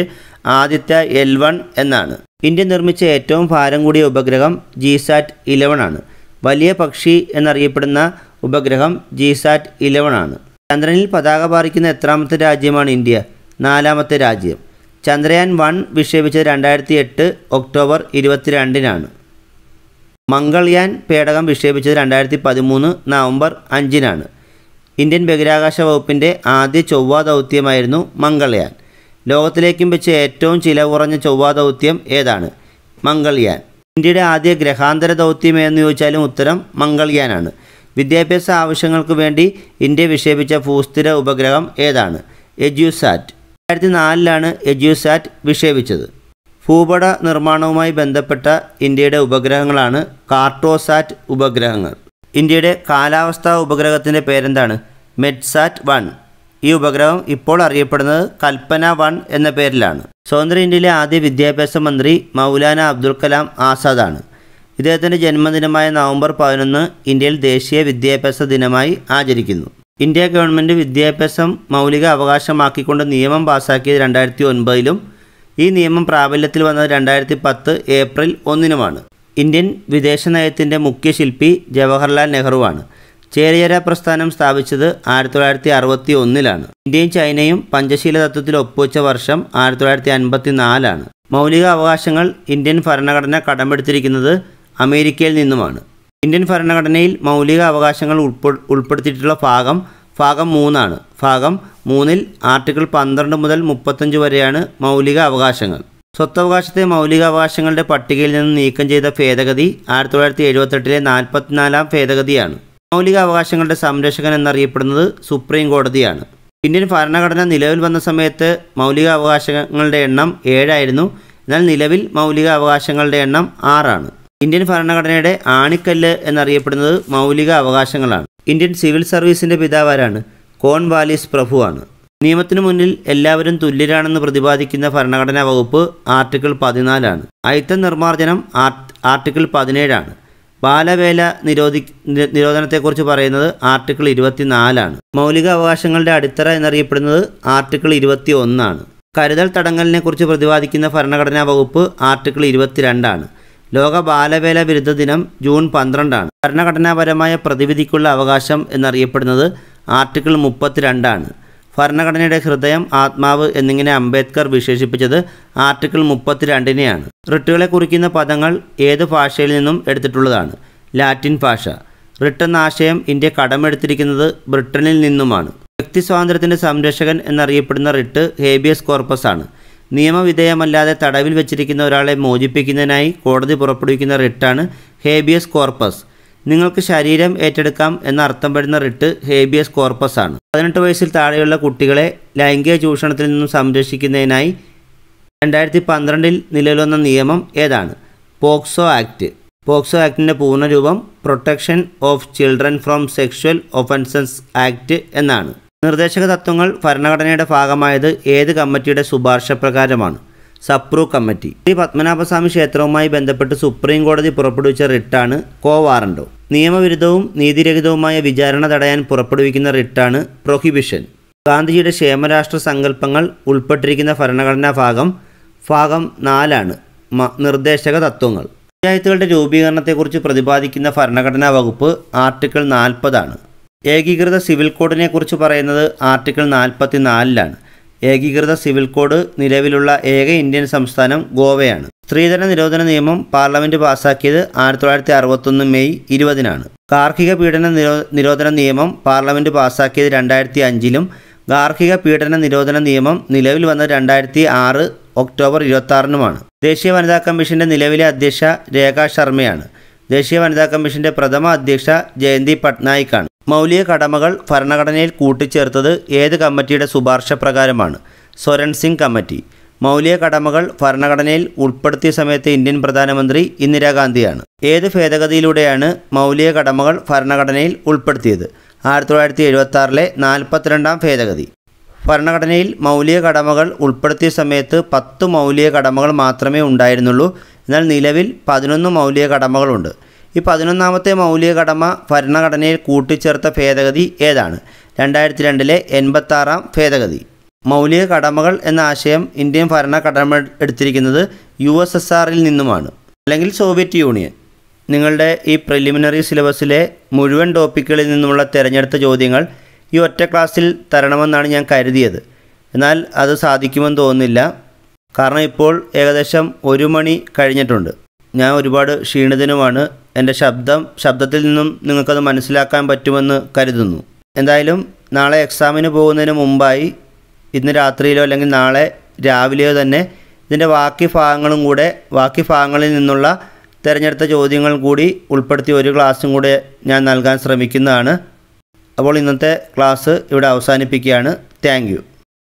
ആദിത്യ എൽ വൺ എന്നാണ് ഇന്ത്യ നിർമ്മിച്ച ഏറ്റവും ഭാരം കൂടിയ ഉപഗ്രഹം ജിസാറ്റ് ഇലവൺ ആണ് വലിയ പക്ഷി എന്നറിയപ്പെടുന്ന ഉപഗ്രഹം ജിസാറ്റ് ഇലവൺ ആണ് ചന്ദ്രനിൽ പതാക പാറിക്കുന്ന എത്രാമത്തെ രാജ്യമാണ് ഇന്ത്യ നാലാമത്തെ രാജ്യം ചന്ദ്രയാൻ വൺ വിക്ഷേപിച്ചത് രണ്ടായിരത്തി എട്ട് ഒക്ടോബർ ഇരുപത്തിരണ്ടിനാണ് മംഗൾയാൻ പേടകം വിക്ഷേപിച്ചത് രണ്ടായിരത്തി പതിമൂന്ന് നവംബർ അഞ്ചിനാണ് ഇന്ത്യൻ ബഹിരാകാശ വകുപ്പിൻ്റെ ആദ്യ ചൊവ്വ ദൗത്യമായിരുന്നു മംഗൾയാൻ ലോകത്തിലേക്കും വെച്ച് ഏറ്റവും ചിലവ് കുറഞ്ഞ ചൊവ്വ ദൗത്യം ഏതാണ് മംഗൾയാൻ ഇന്ത്യയുടെ ആദ്യ ഗ്രഹാന്തര ദൗത്യം എന്ന് ചോദിച്ചാലും ഉത്തരം മംഗൾയാനാണ് വിദ്യാഭ്യാസ ആവശ്യങ്ങൾക്ക് വേണ്ടി ഇന്ത്യ വിക്ഷേപിച്ച ഭൂസ്ഥിര ഉപഗ്രഹം ഏതാണ് എജ്യുസാറ്റ് രണ്ടായിരത്തി നാലിലാണ് എജ്യുസാറ്റ് വിക്ഷേപിച്ചത് ഭൂപട നിർമ്മാണവുമായി ബന്ധപ്പെട്ട ഇന്ത്യയുടെ ഉപഗ്രഹങ്ങളാണ് കാർട്ടോസാറ്റ് ഉപഗ്രഹങ്ങൾ ഇന്ത്യയുടെ കാലാവസ്ഥാ ഉപഗ്രഹത്തിൻ്റെ പേരെന്താണ് മെഡ്സാറ്റ് വൺ ഈ ഉപഗ്രഹം ഇപ്പോൾ അറിയപ്പെടുന്നത് കൽപ്പന വൺ എന്ന പേരിലാണ് സ്വതന്ത്ര ഇന്ത്യയിലെ ആദ്യ വിദ്യാഭ്യാസ മന്ത്രി മൗലാന അബ്ദുൽ കലാം ആസാദാണ് ഇദ്ദേഹത്തിൻ്റെ ജന്മദിനമായ നവംബർ പതിനൊന്ന് ഇന്ത്യയിൽ ദേശീയ വിദ്യാഭ്യാസ ദിനമായി ആചരിക്കുന്നു ഇന്ത്യ ഗവൺമെൻറ് വിദ്യാഭ്യാസം മൗലിക അവകാശമാക്കിക്കൊണ്ട് നിയമം പാസാക്കിയത് രണ്ടായിരത്തി ഒൻപതിലും ഈ നിയമം പ്രാബല്യത്തിൽ വന്നത് രണ്ടായിരത്തി പത്ത് ഏപ്രിൽ ഒന്നിനുമാണ് ഇന്ത്യൻ വിദേശനയത്തിൻ്റെ മുഖ്യ ശില്പി ജവഹർലാൽ നെഹ്റുവാണ് ചേരിചേര പ്രസ്ഥാനം സ്ഥാപിച്ചത് ആയിരത്തി തൊള്ളായിരത്തി അറുപത്തി ഒന്നിലാണ് ഇന്ത്യയും ചൈനയും പഞ്ചശീല തത്വത്തിൽ ഒപ്പുവെച്ച വർഷം ആയിരത്തി തൊള്ളായിരത്തി അൻപത്തി നാലാണ് മൗലിക അവകാശങ്ങൾ ഇന്ത്യൻ ഭരണഘടന കടമെടുത്തിരിക്കുന്നത് അമേരിക്കയിൽ നിന്നുമാണ് ഇന്ത്യൻ ഭരണഘടനയിൽ മൗലിക അവകാശങ്ങൾ ഉൾപ്പെടുത്തിയിട്ടുള്ള ഭാഗം ഭാഗം മൂന്നാണ് ഭാഗം മൂന്നിൽ ആർട്ടിക്കിൾ പന്ത്രണ്ട് മുതൽ മുപ്പത്തഞ്ച് വരെയാണ് മൗലിക അവകാശങ്ങൾ സ്വത്തവകാശത്തെ മൗലികാവകാശങ്ങളുടെ പട്ടികയിൽ നിന്ന് നീക്കം ചെയ്ത ഭേദഗതി ആയിരത്തി തൊള്ളായിരത്തി എഴുപത്തെട്ടിലെ നാൽപ്പത്തിനാലാം ഭേദഗതിയാണ് മൗലികാവകാശങ്ങളുടെ സംരക്ഷകൻ എന്നറിയപ്പെടുന്നത് സുപ്രീം കോടതിയാണ് ഇന്ത്യൻ ഭരണഘടന നിലവിൽ വന്ന സമയത്ത് മൗലികാവകാശങ്ങളുടെ എണ്ണം ഏഴായിരുന്നു എന്നാൽ നിലവിൽ മൗലികാവകാശങ്ങളുടെ എണ്ണം ആറാണ് ഇന്ത്യൻ ഭരണഘടനയുടെ ആണിക്കല്ല് എന്നറിയപ്പെടുന്നത് മൗലിക അവകാശങ്ങളാണ് ഇന്ത്യൻ സിവിൽ സർവീസിൻ്റെ പിതാവാരാണ് കോൺവാലിസ് പ്രഭുവാണ് നിയമത്തിനു മുന്നിൽ എല്ലാവരും തുല്യരാണെന്ന് പ്രതിപാദിക്കുന്ന ഭരണഘടനാ വകുപ്പ് ആർട്ടിക്കിൾ പതിനാലാണ് അയിത്ത നിർമ്മാർജ്ജനം ആർട്ടിക്കിൾ പതിനേഴാണ് ബാലവേല നിരോധി നിരോധനത്തെക്കുറിച്ച് പറയുന്നത് ആർട്ടിക്കിൾ ഇരുപത്തിനാലാണ് മൗലിക അവകാശങ്ങളുടെ അടിത്തറ എന്നറിയപ്പെടുന്നത് ആർട്ടിക്കിൾ ഇരുപത്തി ഒന്നാണ് കരുതൽ തടങ്കലിനെക്കുറിച്ച് പ്രതിപാദിക്കുന്ന ഭരണഘടനാ വകുപ്പ് ആർട്ടിക്കിൾ ഇരുപത്തിരണ്ടാണ് ലോക ബാലവേല വിരുദ്ധ ദിനം ജൂൺ പന്ത്രണ്ടാണ് ഭരണഘടനാപരമായ പ്രതിവിധിക്കുള്ള അവകാശം എന്നറിയപ്പെടുന്നത് ആർട്ടിക്കിൾ മുപ്പത്തിരണ്ടാണ് ഭരണഘടനയുടെ ഹൃദയം ആത്മാവ് എന്നിങ്ങനെ അംബേദ്കർ വിശേഷിപ്പിച്ചത് ആർട്ടിക്കിൾ രണ്ടിനെയാണ് റിട്ടുകളെ കുറിക്കുന്ന പദങ്ങൾ ഏത് ഭാഷയിൽ നിന്നും എടുത്തിട്ടുള്ളതാണ് ലാറ്റിൻ ഭാഷ റിട്ട് എന്ന ആശയം ഇന്ത്യ കടമെടുത്തിരിക്കുന്നത് ബ്രിട്ടനിൽ നിന്നുമാണ് വ്യക്തി സ്വാതന്ത്ര്യത്തിൻ്റെ സംരക്ഷകൻ എന്നറിയപ്പെടുന്ന റിട്ട് ഹേബിയസ് കോർപ്പസ് ആണ് നിയമവിധേയമല്ലാതെ തടവിൽ വെച്ചിരിക്കുന്ന ഒരാളെ മോചിപ്പിക്കുന്നതിനായി കോടതി പുറപ്പെടുവിക്കുന്ന റിട്ടാണ് ഹേബിയസ് കോർപ്പസ് നിങ്ങൾക്ക് ശരീരം ഏറ്റെടുക്കാം എന്നർത്ഥം അർത്ഥം വരുന്ന റിട്ട് ഹേബിയസ് കോർപ്പസ് ആണ് പതിനെട്ട് വയസ്സിൽ താഴെയുള്ള കുട്ടികളെ ലൈംഗിക ചൂഷണത്തിൽ നിന്നും സംരക്ഷിക്കുന്നതിനായി രണ്ടായിരത്തി പന്ത്രണ്ടിൽ നിലവിൽ വന്ന നിയമം ഏതാണ് പോക്സോ ആക്ട് പോക്സോ ആക്ടിൻ്റെ പൂർണ്ണരൂപം protection of children from sexual offences act എന്നാണ് നിർദ്ദേശക തത്വങ്ങൾ ഭരണഘടനയുടെ ഭാഗമായത് ഏത് കമ്മിറ്റിയുടെ ശുപാർശ പ്രകാരമാണ് സപ്രു കമ്മിറ്റി ശ്രീ പത്മനാഭസ്വാമി ക്ഷേത്രവുമായി ബന്ധപ്പെട്ട് സുപ്രീം കോടതി പുറപ്പെടുവിച്ച റിട്ടാണ് കോവാറൻഡോ നിയമവിരുദ്ധവും നീതിരഹിതവുമായ വിചാരണ തടയാൻ പുറപ്പെടുവിക്കുന്ന റിട്ടാണ് പ്രൊഹിബിഷൻ ഗാന്ധിജിയുടെ ക്ഷേമരാഷ്ട്ര സങ്കല്പങ്ങൾ ഉൾപ്പെട്ടിരിക്കുന്ന ഭരണഘടനാ ഭാഗം ഭാഗം നാലാണ് നിർദ്ദേശക തത്വങ്ങൾ പഞ്ചായത്തുകളുടെ രൂപീകരണത്തെക്കുറിച്ച് പ്രതിപാദിക്കുന്ന ഭരണഘടനാ വകുപ്പ് ആർട്ടിക്കിൾ നാൽപ്പതാണ് ഏകീകൃത സിവിൽ കോഡിനെക്കുറിച്ച് പറയുന്നത് ആർട്ടിക്കിൾ നാൽപ്പത്തി നാലിലാണ് ഏകീകൃത സിവിൽ കോഡ് നിലവിലുള്ള ഏക ഇന്ത്യൻ സംസ്ഥാനം ഗോവയാണ് സ്ത്രീധന നിരോധന നിയമം പാർലമെന്റ് പാസാക്കിയത് ആയിരത്തി തൊള്ളായിരത്തി അറുപത്തൊന്ന് മെയ് ഇരുപതിനാണ് ഗാർഹിക പീഡന നിരോ നിരോധന നിയമം പാർലമെന്റ് പാസാക്കിയത് രണ്ടായിരത്തി അഞ്ചിലും ഗാർഹിക പീഡന നിരോധന നിയമം നിലവിൽ വന്നത് രണ്ടായിരത്തി ആറ് ഒക്ടോബർ ഇരുപത്തി ദേശീയ വനിതാ കമ്മീഷന്റെ നിലവിലെ അധ്യക്ഷ രേഖ ശർമ്മയാണ് ദേശീയ വനിതാ കമ്മീഷന്റെ പ്രഥമ അധ്യക്ഷ ജയന്തി പട്നായിക്കാണ് മൗലിക കടമകൾ ഭരണഘടനയിൽ കൂട്ടിച്ചേർത്തത് ഏത് കമ്മിറ്റിയുടെ ശുപാർശ പ്രകാരമാണ് സ്വരൺ സിംഗ് കമ്മിറ്റി മൗലിക കടമകൾ ഭരണഘടനയിൽ ഉൾപ്പെടുത്തിയ സമയത്ത് ഇന്ത്യൻ പ്രധാനമന്ത്രി ഇന്ദിരാഗാന്ധിയാണ് ഏത് ഭേദഗതിയിലൂടെയാണ് മൗലിക കടമകൾ ഭരണഘടനയിൽ ഉൾപ്പെടുത്തിയത് ആയിരത്തി തൊള്ളായിരത്തി എഴുപത്തി ആറിലെ നാൽപ്പത്തിരണ്ടാം ഭേദഗതി ഭരണഘടനയിൽ മൗലിക കടമകൾ ഉൾപ്പെടുത്തിയ സമയത്ത് പത്ത് മൗലിക കടമകൾ മാത്രമേ ഉണ്ടായിരുന്നുള്ളൂ എന്നാൽ നിലവിൽ പതിനൊന്ന് മൗലിക കടമകളുണ്ട് ഈ പതിനൊന്നാമത്തെ മൗലിക കടമ ഭരണഘടനയിൽ കൂട്ടിച്ചേർത്ത ഭേദഗതി ഏതാണ് രണ്ടായിരത്തി രണ്ടിലെ എൺപത്താറാം ഭേദഗതി മൗലിക കടമകൾ എന്ന ആശയം ഇന്ത്യൻ ഭരണഘടന എടുത്തിരിക്കുന്നത് യു എസ് എസ് ആറിൽ നിന്നുമാണ് അല്ലെങ്കിൽ സോവിയറ്റ് യൂണിയൻ നിങ്ങളുടെ ഈ പ്രിലിമിനറി സിലബസിലെ മുഴുവൻ ടോപ്പിക്കുകളിൽ നിന്നുമുള്ള തിരഞ്ഞെടുത്ത ചോദ്യങ്ങൾ ഈ ഒറ്റ ക്ലാസ്സിൽ തരണമെന്നാണ് ഞാൻ കരുതിയത് എന്നാൽ അത് സാധിക്കുമെന്ന് തോന്നുന്നില്ല കാരണം ഇപ്പോൾ ഏകദേശം ഒരു മണി കഴിഞ്ഞിട്ടുണ്ട് ഞാൻ ഒരുപാട് ക്ഷീണിതനുമാണ് എൻ്റെ ശബ്ദം ശബ്ദത്തിൽ നിന്നും നിങ്ങൾക്കത് മനസ്സിലാക്കാൻ പറ്റുമെന്ന് കരുതുന്നു എന്തായാലും നാളെ എക്സാമിന് പോകുന്നതിന് മുമ്പായി ഇന്ന് രാത്രിയിലോ അല്ലെങ്കിൽ നാളെ രാവിലെയോ തന്നെ ഇതിൻ്റെ ബാക്കി ഭാഗങ്ങളും കൂടെ ബാക്കി ഭാഗങ്ങളിൽ നിന്നുള്ള തിരഞ്ഞെടുത്ത ചോദ്യങ്ങൾ കൂടി ഉൾപ്പെടുത്തി ഒരു ക്ലാസ്സും കൂടെ ഞാൻ നൽകാൻ ശ്രമിക്കുന്നതാണ് അപ്പോൾ ഇന്നത്തെ ക്ലാസ് ഇവിടെ അവസാനിപ്പിക്കുകയാണ് താങ്ക്